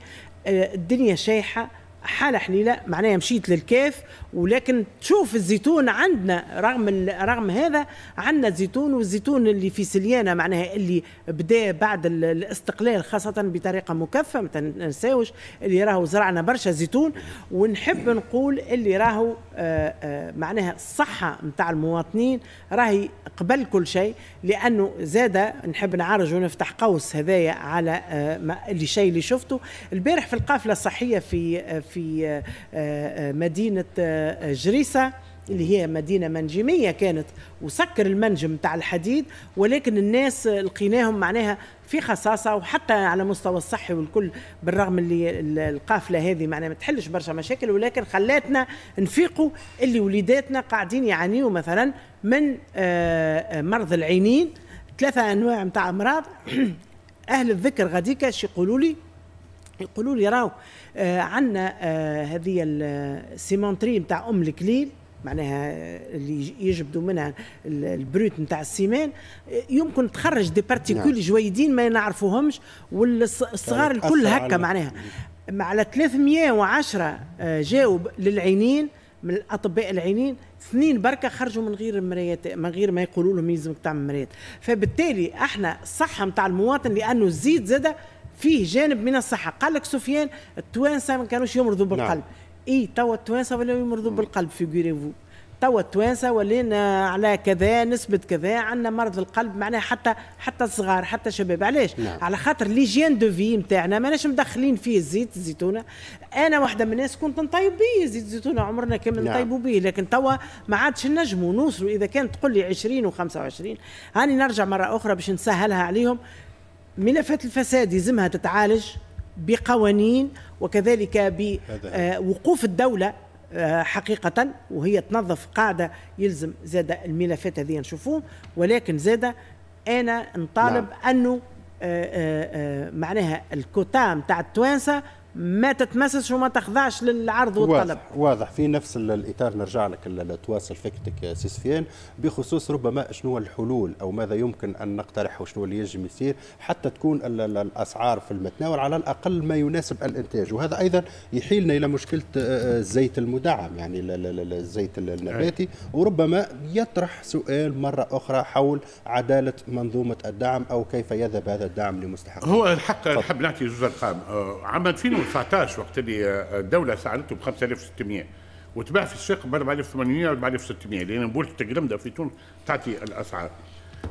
آه، الدنيا شايحه حالة حليلة معناها مشيت للكاف ولكن تشوف الزيتون عندنا رغم رغم هذا عندنا الزيتون والزيتون اللي في سليانة معناها اللي بدا بعد الاستقلال خاصة بطريقة مكثفة ما تنساوش اللي راهو زرعنا برشا زيتون ونحب نقول اللي راهو آه، آه، معناها الصحة نتاع المواطنين راهي قبل كل شيء لأنه زاد نحب نعرج ونفتح قوس هذايا على آه، الشيء اللي شفته البارح في القافلة الصحية في في آه، آه، مدينة آه، جريسة اللي هي مدينه منجميه كانت وسكر المنجم تاع الحديد ولكن الناس لقيناهم معناها في خصاصه وحتى على مستوى الصحي والكل بالرغم اللي القافله هذه معناها ما تحلش برشا مشاكل ولكن خلاتنا نفيقوا اللي وليداتنا قاعدين يعانيوا مثلا من مرض العينين ثلاثه انواع نتاع امراض اهل الذكر شي يقولوا لي يقولوا لي راهو آه، عندنا آه، هذه آه، السيمونتري نتاع ام الكليل معناها اللي يجبدوا منها البروت نتاع السيمان يمكن تخرج دي بارتيكول نعم. جويدين ما نعرفوهمش والصغار طيب، الكل هكا معناها على 310 جاوا للعينين من الاطباء العينين اثنين بركه خرجوا من غير المرايات من غير ما يقولوا لهم يلزمك تعمل مرايات فبالتالي احنا الصحه نتاع المواطن لانه الزيت زاده فيه جانب من الصحه قال لك سفيان التوانسه ما كانوش يمرضوا نعم. بالقلب نعم. اي توا التوانسه ولاو يمرضوا بالقلب فيغوريفو توا التوانسه ولينا على كذا نسبه كذا عندنا مرض القلب معناها حتى حتى الصغار حتى الشباب علاش نعم. على خاطر ليجين دو في نتاعنا ماناش مدخلين فيه الزيت الزيتونه انا واحده من الناس كنت نطيب به زيت الزيتونه عمرنا كامل نعم. نطيبوا به لكن توا ما عادش نجموا نوصلوا اذا كانت تقول لي 20 و25 هاني نرجع مره اخرى باش نسهلها عليهم ملفات الفساد يلزمها تتعالج بقوانين وكذلك بوقوف آه، الدولة آه، حقيقة وهي تنظف قاعدة يلزم زادة الملفات هذه نشوفوه ولكن زادة أنا نطالب نعم. أنه آه، معناها الكوتا نتاع التوانسة ما تتمسش وما تخضعش للعرض والطلب واضح, واضح في نفس الاطار نرجع لك لتواصل فكرتك آه، سي سفيان بخصوص ربما شنو الحلول او ماذا يمكن ان نقترح وشنو اللي يجب يصير حتى تكون الاسعار في المتناول على الاقل ما يناسب الانتاج وهذا ايضا يحيلنا الى مشكله آه، آه، الزيت المدعم يعني الزيت النباتي وربما يطرح سؤال مره اخرى حول عداله منظومه الدعم او كيف يذهب هذا الدعم لمستحقه هو الحق نحب نعطي جزء ارقام عام 2000 2019 وقت اللي آه، الدوله ساعدته ب 5600 وتباع في السوق ب 4800 و 4600 لان بورصه القرمده في تونس تعطي الاسعار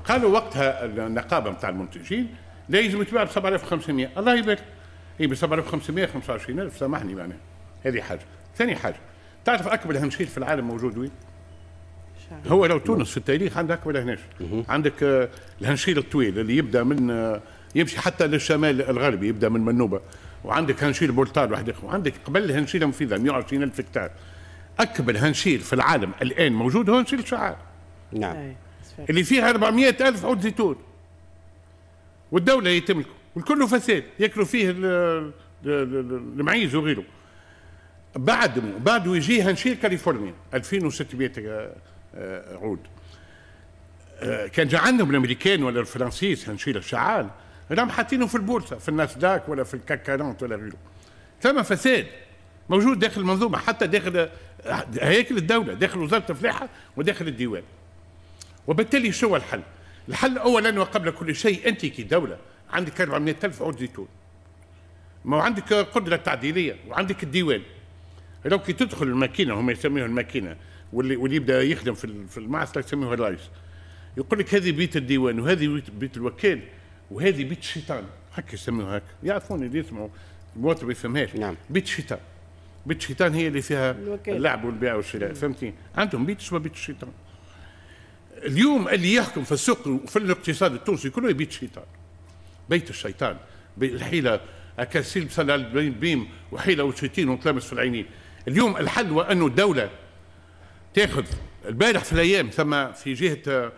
قالوا وقتها النقابه نتاع المنتجين لازم يتباع ب 7500 الله يبارك اي ب 7500 25000 سامحني معناها هذه حاجه ثاني حاجه تعرف اكبر هنشيل في العالم موجود وين؟ هو لو تونس في التاريخ عندها اكبر هناش عندك آه، الهنشير الطويل اللي يبدا من آه، يمشي حتى للشمال الغربي يبدا من منوبه وعندك هنشيل بولتار وحدك وعندك قبل هنشيل مفيده 120 الف هكتار اكبر هنشيل في العالم الان موجود هو هنشيل شعار نعم اللي فيها 400 الف عود زيتون والدوله يتملكه والكل فساد ياكلوا فيه المعيز وغيره بعد بعد يجي هنشيل كاليفورنيا 2600 آه، آه، عود آه، كان جا عندهم الامريكان ولا الفرنسيس هنشيل الشعال راهم حاطينه في البورصه في داك ولا في الكاك 40 ولا غيره ثم فساد موجود داخل المنظومه حتى داخل هياكل الدوله داخل وزاره الفلاحه وداخل الديوان وبالتالي شو هو الحل؟ الحل اولا وقبل كل شيء انت كدوله عندك 400000 عود زيتون ما عندك قدره تعديليه وعندك الديوان لو كي تدخل الماكينه هم يسميوها الماكينه واللي واللي يبدا يخدم في المعسكر يسميوها الرئيس يقول لك هذه بيت الديوان وهذه بيت الوكيل وهذه بيت الشيطان هكا يسموها هكا يعرفون اللي يسمعوا المواطن ما يفهمهاش نعم. بيت الشيطان بيت الشيطان هي اللي فيها اللعب والبيع والشراء فهمتني عندهم بيت اسمه بيت الشيطان اليوم اللي يحكم في السوق وفي الاقتصاد التونسي كله بيت الشيطان بيت الشيطان الحيله أكاسيل بصلى بيم وحيله وشيتين وتلامس في العينين اليوم الحل هو انه الدوله تاخذ البارح في الايام ثم في جهه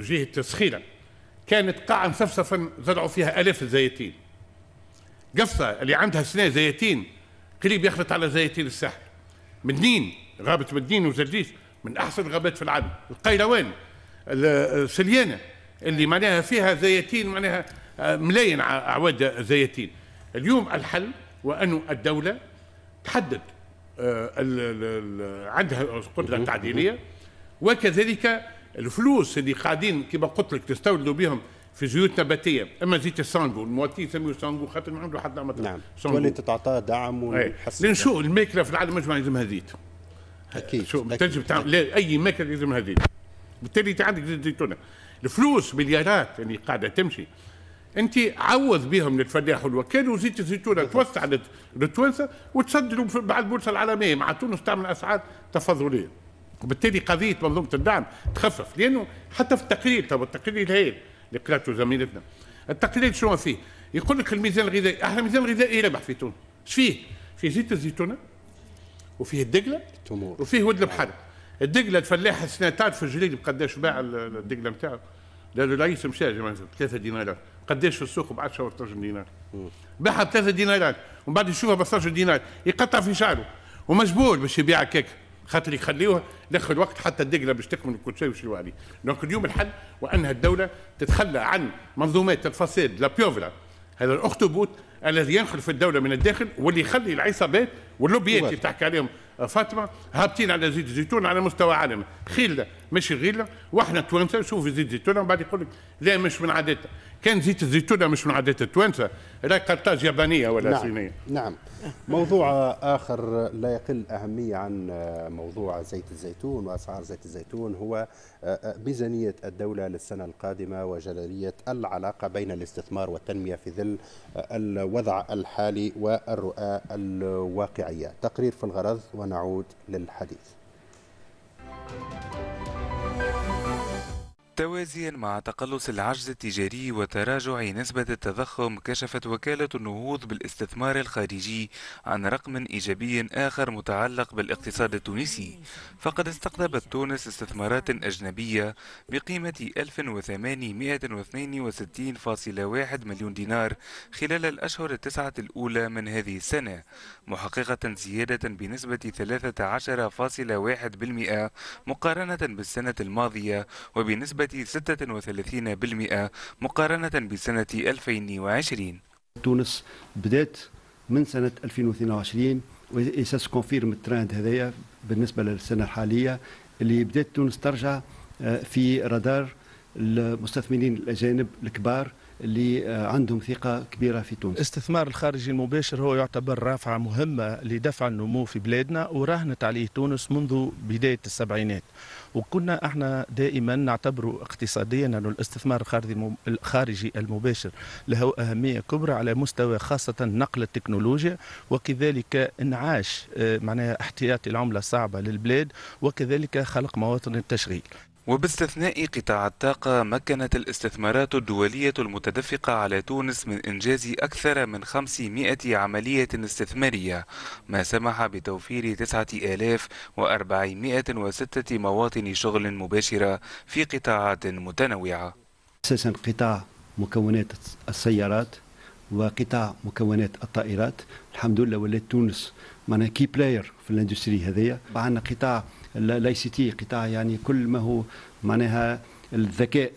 جهه سخيره كانت قاعة مصفصفا زرعوا فيها آلاف الزيتين قفصة اللي عندها سنة زيتين قريب يخلط على زيتين الساحل مدنين غابة مدنين وزرجيس من أحسن الغابات في العالم القيروان السليانة اللي معناها فيها زيتين معناها آه، ملايين أعواد زيتين اليوم الحل وأنه الدولة تحدد آه، عندها قدرة تعديلية وكذلك الفلوس اللي قاعدين كما قلت لك تستوردوا بهم في زيوت نباتيه اما زيت السانجو المواتي يسميوه سانجو خاطر ما عنده حتى مطلع نعم تولي تتعطاه دعم إيه. ونحسن شو الماكله في العالم مجمع لازمها زيت اكيد شو تنجم تعمل اي ماكله لازمها زيت بالتالي انت عندك زيت زيتونه الفلوس مليارات اللي قاعده تمشي انت عوض بهم للفلاح والوكال وزيت الزيتونه توسع للتوانسه وتصدروا بعد البورصه العالميه مع تونس تعمل اسعار تفضليه وبالتالي قضيه منظومه الدعم تخفف لانه حتى في التقرير تو التقرير هاي اللي قراته زميلتنا التقرير شنو فيه؟ يقول لك الميزان الغذائي احنا الميزان الغذائي ربح في تونس ايش فيه؟ فيه زيت الزيتونه وفيه الدقله التمور وفيه ود البحر الدقله الفلاح السنه تعرف في الجليد بقداش باع الدقله نتاعو لانه العيس مشى يا 3 دينارات قداش في السوق ب 10 12 دينار باعها ب 3 دينارات ومن بعد يشوفها ب 12 دينار يقطع في شعره ومجبور باش يبيع كيك خاطر يخليوها داخل وقت حتى الدقله باش تكمل شيء الكوتشي وشلوالي دونك اليوم الحل وانها الدوله تتخلى عن منظومات الفساد لا بيوفلا هذا الاخطبوط الذي ينخل في الدوله من الداخل واللي يخلي العصابات واللوبيات اللي تحكي عليهم آه، فاطمه هابطين على زيت الزيتون على مستوى عالمي خيله مش غيله واحنا التوانسه نشوف زيت الزيتون وبعد بعد يقول لك لا مش من عادتنا كان زيت الزيتون مش من عادات التوانسه راهي قرطاج يابانيه ولا نعم صينيه نعم موضوع اخر لا يقل اهميه عن موضوع زيت الزيتون واسعار زيت الزيتون هو آه، آه، ميزانيه الدوله للسنه القادمه وجدليه العلاقه بين الاستثمار والتنميه في ظل آه، الوضع الحالي والرؤى الواقعيه تقرير في الغرض ونعود للحديث توازيا مع تقلص العجز التجاري وتراجع نسبة التضخم كشفت وكالة النهوض بالاستثمار الخارجي عن رقم إيجابي آخر متعلق بالاقتصاد التونسي فقد استقطبت تونس استثمارات أجنبية بقيمة 1862.1 مليون دينار خلال الأشهر التسعة الأولى من هذه السنة محققة زيادة بنسبة 13.1% مقارنة بالسنة الماضية وبنسبة بنسبة 36% مقارنة بسنة 2020 تونس بدأت من سنة 2022 ويساس كونفيرم الترند هذايا بالنسبة للسنة الحالية اللي بدأت تونس ترجع آه، في رادار المستثمرين الأجانب الكبار اللي آه، عندهم ثقه كبيره في تونس. الاستثمار الخارجي المباشر هو يعتبر رافعه مهمه لدفع النمو في بلادنا وراهنت عليه تونس منذ بدايه السبعينات. وكنا احنا دائما نعتبر اقتصاديا ان الاستثمار الخارجي المباشر له اهميه كبرى على مستوى خاصه نقل التكنولوجيا وكذلك انعاش آه، معناها احتياطي العمله الصعبه للبلاد وكذلك خلق مواطن التشغيل. وباستثناء قطاع الطاقة مكنت الاستثمارات الدولية المتدفقة على تونس من إنجاز أكثر من 500 عملية استثمارية ما سمح بتوفير 9406 مواطن شغل مباشرة في قطاعات متنوعة أساسا قطاع مكونات السيارات وقطاع مكونات الطائرات الحمد لله ولات تونس معنا كي بلاير في الاندستري هذايا عندنا قطاع الاي سي تي قطاع يعني كل ما هو معناها الذكاء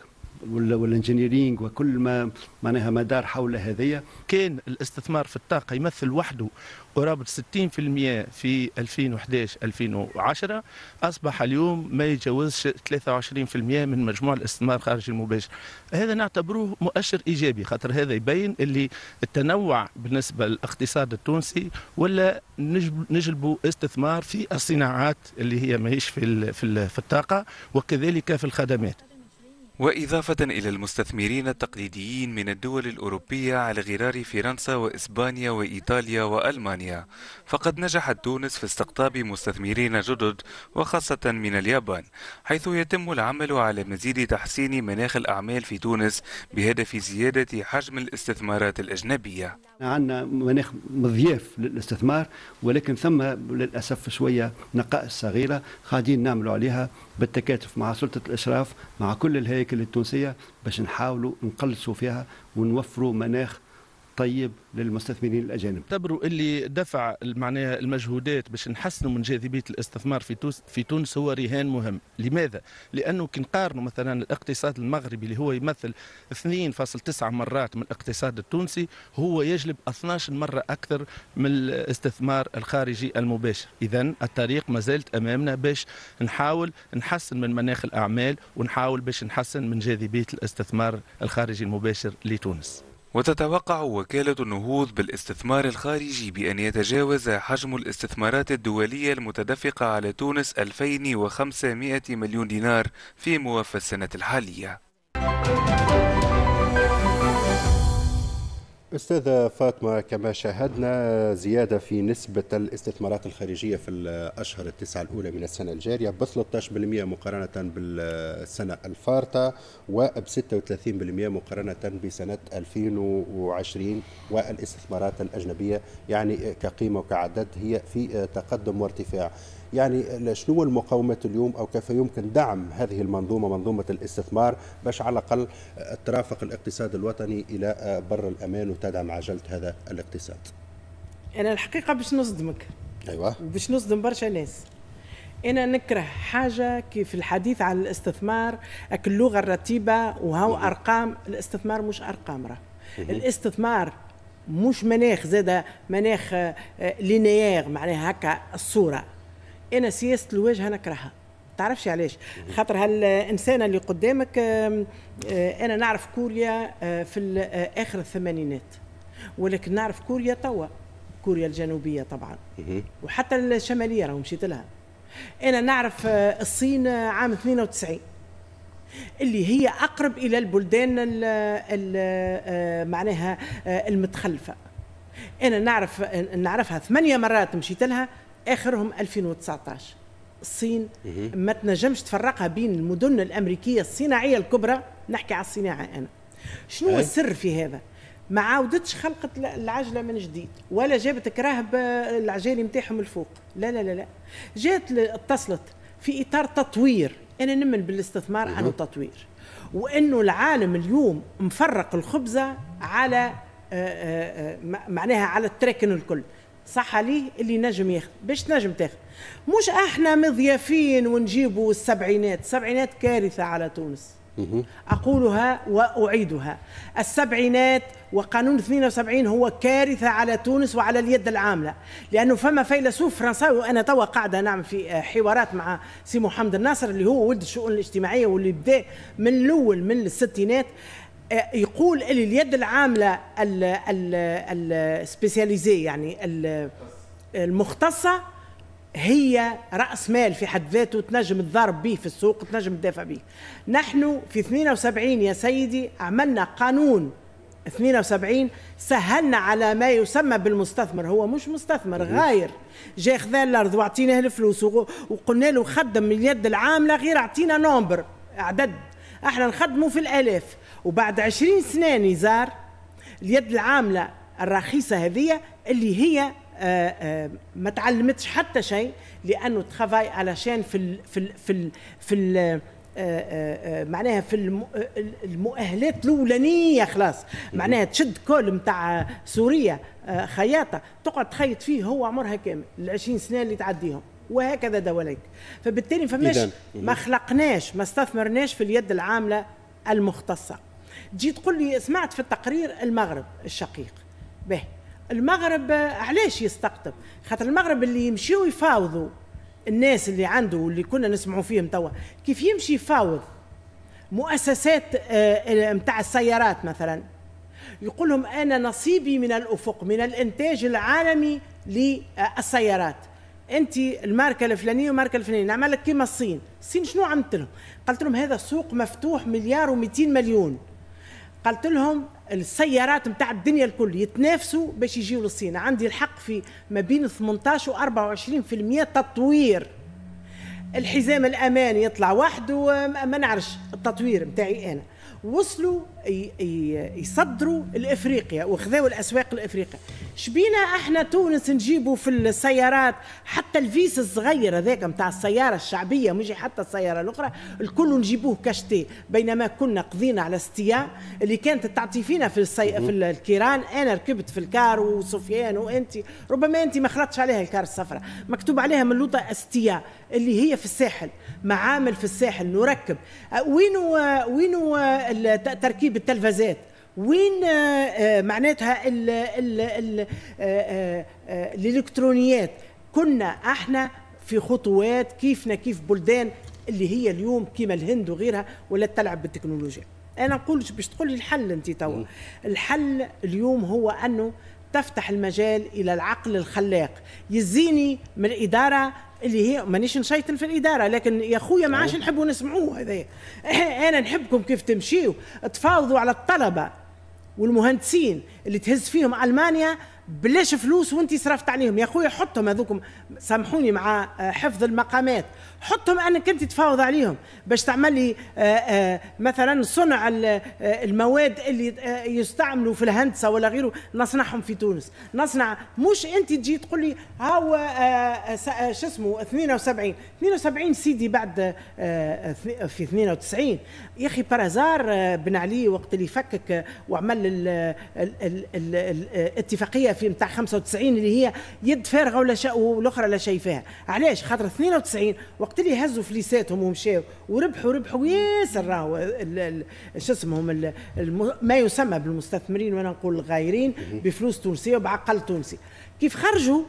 والانجنييرينغ وكل ما معناها ما دار حول هذه كان الاستثمار في الطاقه يمثل وحده قرابة 60% في 2011 2010 أصبح اليوم ما يتجاوزش 23% من مجموع الاستثمار الخارجي المباشر هذا نعتبره مؤشر إيجابي خاطر هذا يبين اللي التنوع بالنسبة للاقتصاد التونسي ولا نجلبوا استثمار في الصناعات اللي هي ماهيش في, في الطاقة وكذلك في الخدمات وإضافة إلى المستثمرين التقليديين من الدول الأوروبية على غرار فرنسا وإسبانيا وإيطاليا وألمانيا فقد نجحت تونس في استقطاب مستثمرين جدد وخاصة من اليابان حيث يتم العمل على مزيد تحسين مناخ الأعمال في تونس بهدف زيادة حجم الاستثمارات الأجنبية عندنا مناخ مضياف للاستثمار ولكن ثم للأسف شوية نقائص صغيرة خادين نعملوا عليها بالتكاتف مع سلطة الإشراف مع كل الهيك المشاكل التونسية باش نحاولوا نقلصوا فيها ونوفروا مناخ طيب للمستثمرين الاجانب تبرو اللي دفع معناها المجهودات باش نحسنوا من جاذبيه الاستثمار في تونس في تونس هو رهان مهم لماذا لانه كي نقارنوا مثلا الاقتصاد المغربي اللي هو يمثل 2.9 مرات من الاقتصاد التونسي هو يجلب 12 مره اكثر من الاستثمار الخارجي المباشر اذا الطريق ما زالت امامنا باش نحاول نحسن من مناخ الاعمال ونحاول باش نحسن من جاذبيه الاستثمار الخارجي المباشر لتونس وتتوقع وكالة النهوض بالاستثمار الخارجي بأن يتجاوز حجم الاستثمارات الدولية المتدفقة على تونس 2500 مليون دينار في موفى السنة الحالية. استاذه فاطمه كما شاهدنا زياده في نسبه الاستثمارات الخارجيه في الاشهر التسعه الاولى من السنه الجاريه ب 13% مقارنه بالسنه الفارطه وب 36% مقارنه بسنه 2020 والاستثمارات الاجنبيه يعني كقيمه وكعدد هي في تقدم وارتفاع يعني شنو المقاومة اليوم أو كيف يمكن دعم هذه المنظومة منظومة الاستثمار باش على الأقل ترافق الاقتصاد الوطني إلى آه، بر الأمان وتدعم عجلة هذا الاقتصاد أنا الحقيقة باش نصدمك أيوة باش نصدم برشا ناس انا نكره حاجه كيف الحديث عن الاستثمار اكل اللغه الرتيبه وهو ارقام الاستثمار مش ارقام راه الاستثمار مش مناخ زاد مناخ آه، آه، لينيير معناها هكا الصوره انا سياسه الواجهه نكرهها تعرفش علاش خاطر هالانسانه اللي قدامك آه، انا نعرف كوريا آه، في آه، اخر الثمانينات ولكن نعرف كوريا توا كوريا الجنوبيه طبعا وحتى الشماليه راهو مشيت لها انا نعرف الصين عام 92 اللي هي اقرب الى البلدان الـ الـ معناها المتخلفه انا نعرف نعرفها ثمانيه مرات مشيت لها اخرهم 2019 الصين ما تنجمش تفرقها بين المدن الامريكيه الصناعيه الكبرى نحكي على الصناعه انا شنو أي. السر في هذا ما عاودتش خلقت العجله من جديد ولا جابت كراهب آه، العجالي نتاعهم الفوق لا لا لا لا جات اتصلت في اطار تطوير انا نمن بالاستثمار عن تطوير وانه العالم اليوم مفرق الخبزه على آه، آه، معناها على التراكن الكل صح عليه اللي نجم ياخذ باش تنجم تاخذ مش احنا مضيافين ونجيبوا السبعينات السبعينات كارثه على تونس اقولها واعيدها السبعينات وقانون 72 هو كارثه على تونس وعلى اليد العامله لانه فما فيلسوف فرنساوي وانا توا قاعده نعمل في آه، حوارات مع سي محمد الناصر اللي هو ولد الشؤون الاجتماعيه واللي بدا من الاول من الستينات آه، يقول اللي اليد العامله السبيسياليزي يعني المختصه هي راس مال في حد ذاته تنجم تضارب به في السوق تنجم تدافع به نحن في 72 يا سيدي عملنا قانون 72 سهلنا على ما يسمى بالمستثمر هو مش مستثمر غاير جاي خذا الارض واعطيناه الفلوس وقلنا له خدم اليد العامله غير اعطينا نومبر عدد احنا نخدموا في الالاف وبعد عشرين سنه نزار اليد العامله الرخيصه هذه اللي هي آه، آه، ما تعلمتش حتى شيء لانه ترافاي علشان في ال في ال في ال في ال آه، معناها في المؤهلات الاولانيه خلاص معناها تشد كل نتاع سوريا خياطه تقعد تخيط فيه هو عمرها كامل ال 20 سنه اللي تعديهم وهكذا دواليك فبالتالي فماش ما خلقناش ما استثمرناش في اليد العامله المختصه تجي تقول لي سمعت في التقرير المغرب الشقيق به المغرب علاش يستقطب خاطر المغرب اللي يمشيوا يفاوضوا الناس اللي عنده واللي كنا نسمعوا فيهم توا كيف يمشي يفاوض مؤسسات نتاع آه، السيارات مثلا يقول لهم انا نصيبي من الافق من الانتاج العالمي للسيارات انت الماركه الفلانيه والماركه الفلانيه نعمل لك كيما الصين الصين شنو عملت لهم قلت لهم هذا سوق مفتوح مليار و200 مليون قلت لهم السيارات نتاع الدنيا الكل يتنافسوا باش يجيو للصين عندي الحق في ما بين 18 و 24% تطوير الحزام الامان يطلع وحده ما نعرفش التطوير نتاعي انا وصلوا يصدروا الافريقيا وخذوا الاسواق الافريقيه شبينا احنا تونس نجيبوا في السيارات حتى الفيس الصغير هذاك نتاع السياره الشعبيه مش حتى السياره الاخرى الكل نجيبوه كشتي بينما كنا قضينا على استياء اللي كانت تعطي فينا في السي... في الكيران انا ركبت في الكار وسفيان وانت ربما انت ما خلطتش عليها الكار الصفراء مكتوب عليها من لوطه استياء اللي هي في الساحل معامل في الساحل نركب أه، وينو وينو آه، تركيب التلفازات وين آه، آه، معناتها آه، الالكترونيات كنا احنا في خطوات كيفنا كيف بلدان اللي هي اليوم كيما الهند وغيرها ولا تلعب بالتكنولوجيا انا نقول باش تقول لي الحل انت توا الحل اليوم هو انه تفتح المجال الى العقل الخلاق يزيني من الاداره اللي هي مانيش نشيطن في الاداره لكن يا خويا ما عادش نحبوا نسمعوه هذا انا نحبكم كيف تمشيوا تفاوضوا على الطلبه والمهندسين اللي تهز فيهم المانيا بلاش فلوس وانت صرفت عليهم يا خويا حطهم هذوكم سامحوني مع آه، حفظ المقامات حطهم انك انت تفاوض عليهم باش تعمل لي آه، آه، مثلا صنع المواد اللي يستعملوا في الهندسه ولا غيره نصنعهم في تونس نصنع مش انت تجي تقول لي هاو شو اسمه 72 72 سيدي بعد في 92 يا اخي برازار بن علي وقت اللي فكك وعمل الاتفاقيه في نتاع 95 اللي هي يد فارغه ولا شيء والاخرى لا شيء فيها علاش خاطر 92 وقت اللي هزوا فليساتهم ومشاو وربحوا ربحوا ياسر راهو شو اسمهم ما يسمى بالمستثمرين وانا نقول الغايرين بفلوس تونسيه وبعقل تونسي كيف خرجوا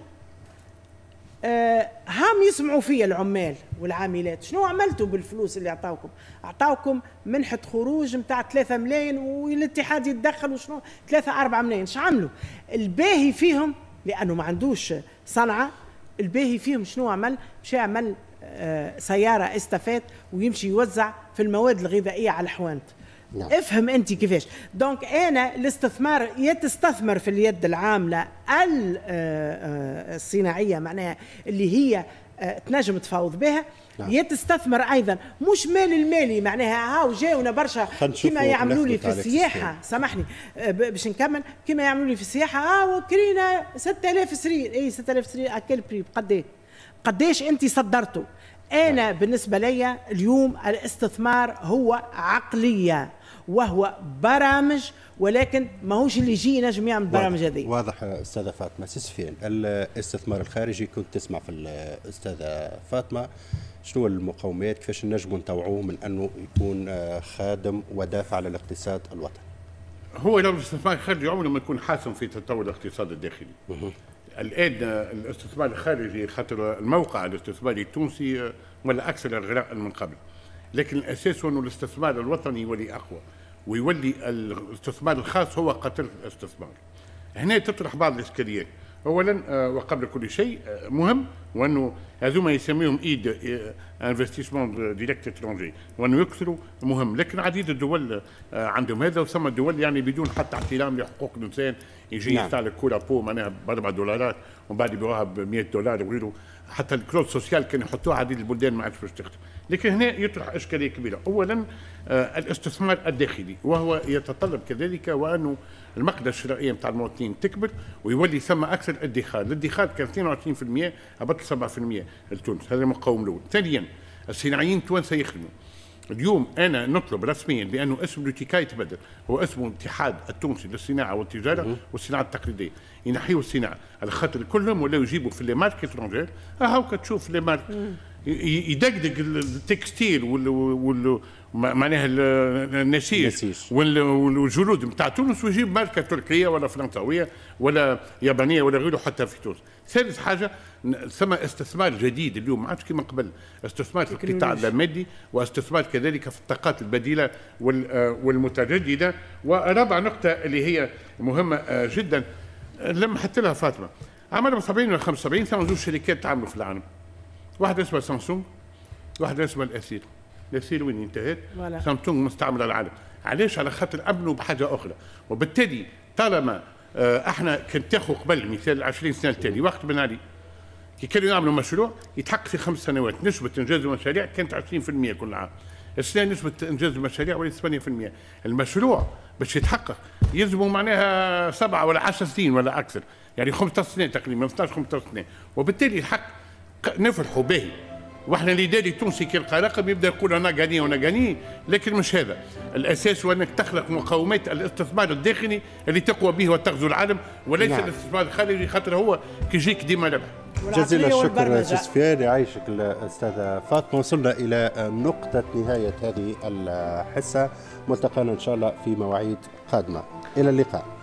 هم آه، يسمعوا فيا العمال والعاملات شنو عملتوا بالفلوس اللي عطاوكم عطاوكم منحة خروج نتاع 3 ملايين والاتحاد يتدخل وشنو 3 4 ملايين عملوا الباهي فيهم لأنه ما عندوش صنعة الباهي فيهم شنو عمل مش يعمل آه، سيارة استفاد ويمشي يوزع في المواد الغذائية على الحوانت نعم. افهم انت كيفاش دونك انا الاستثمار يا تستثمر في اليد العامله آه، آه، الصناعيه معناها اللي هي آه، تنجم تفاوض بها نعم. يا تستثمر ايضا مش مال المالي معناها هاو جاونا برشا كما نعم. يعملوا لي في السياحه سامحني باش نكمل كما يعملوا لي في السياحه هاو كرينا 6000 سرير اي 6000 سرير اكل بري قد ايش انت صدرته انا نعم. بالنسبه لي اليوم الاستثمار هو عقليه وهو برامج ولكن ماهوش اللي يجي ينجم يعمل البرامج هذه واضح استاذه فاطمه سي سفيان الاستثمار الخارجي كنت تسمع في الاستاذه فاطمه شنو المقومات كيفاش نجموا نطوعوه من انه يكون آه، خادم ودافع للاقتصاد الوطني هو لو الاستثمار الخارجي عمره ما يكون حاسم في تطور الاقتصاد الداخلي الان آه، الاستثمار الخارجي خاطر الموقع الاستثماري التونسي آه، ولا اكثر اغراء من قبل لكن الاساس انه الاستثمار الوطني يولي اقوى ويولي الاستثمار الخاص هو قاتل الاستثمار هنا تطرح بعض الاشكاليات اولا آه، وقبل كل شيء آه، مهم وانه هذوما يسميهم ايد انفستيسمون ديريكت اترونجي وانه يكثروا مهم لكن عديد الدول آه، عندهم هذا وثم دول يعني بدون حتى احترام لحقوق الانسان يجي نعم. يفتح لك كولا بو معناها باربع دولارات ومن بعد يبيعوها ب 100 دولار وغيره حتى الكلود سوسيال كان يحطوها عديد البلدان ما عادش باش تخدم لكن هنا يطرح إشكالية كبيرة أولا آه، الاستثمار الداخلي وهو يتطلب كذلك وأنه المقدرة الشرائية نتاع المواطنين تكبر ويولي ثم أكثر ادخار الادخار كان 22% هبط 7% لتونس هذا المقاوم الأول ثانيا الصناعيين التوانسة يخدموا اليوم انا نطلب رسميا بانه اسم لوتيكا يتبدل هو اسمه الاتحاد التونسي للصناعه والتجاره والصناعه التقليديه ينحيوا الصناعه على خاطر كلهم ولاو يجيبوا في لي مارك اترونجير هاو تشوف لي مارك يدقدق التكستيل وال وال معناها النسيج والجلود نتاع تونس ويجيب ماركه تركيه ولا فرنساويه ولا يابانيه ولا غيره حتى في تونس. ثالث حاجه ثم استثمار جديد اليوم ما عادش كما قبل استثمار في القطاع المادي واستثمار كذلك في الطاقات البديله آه، والمتجدده ورابع نقطه اللي هي مهمه آه، جدا لمحت لها فاطمه عام 70 ولا 75 ثم زوج شركات تعملوا في العالم واحد اسمه سامسونج واحد اسمه الاسير الاسير وين انتهت سامسونج مستعمله العالم علاش على خاطر امنوا بحاجه اخرى وبالتالي طالما آه، احنا كنت تاخذ قبل مثال 20 سنه التالي وقت بن علي كي كانوا يعملوا مشروع يتحقق في خمس سنوات نسبه انجاز المشاريع كانت 20% كل عام السنه نسبه انجاز المشاريع ولات 8% المشروع باش يتحقق يلزموا معناها سبعه ولا 10 سنين ولا اكثر يعني 15 سنين تقريبا 15 15 سنين وبالتالي الحق نفرحوا به واحنا داري تونسي كي يلقى رقم يبدا يقول انا غني وانا غني لكن مش هذا الاساس هو انك تخلق مقومات الاستثمار الداخلي اللي تقوى به وتغزو العالم وليس نعم. الاستثمار الخارجي خاطر هو كيجيك ديما ربح جزيل الشكر استاذ سفيان يعيشك الاستاذه فاطمه وصلنا الى نقطه نهايه هذه الحصه ملتقانا ان شاء الله في مواعيد قادمه الى اللقاء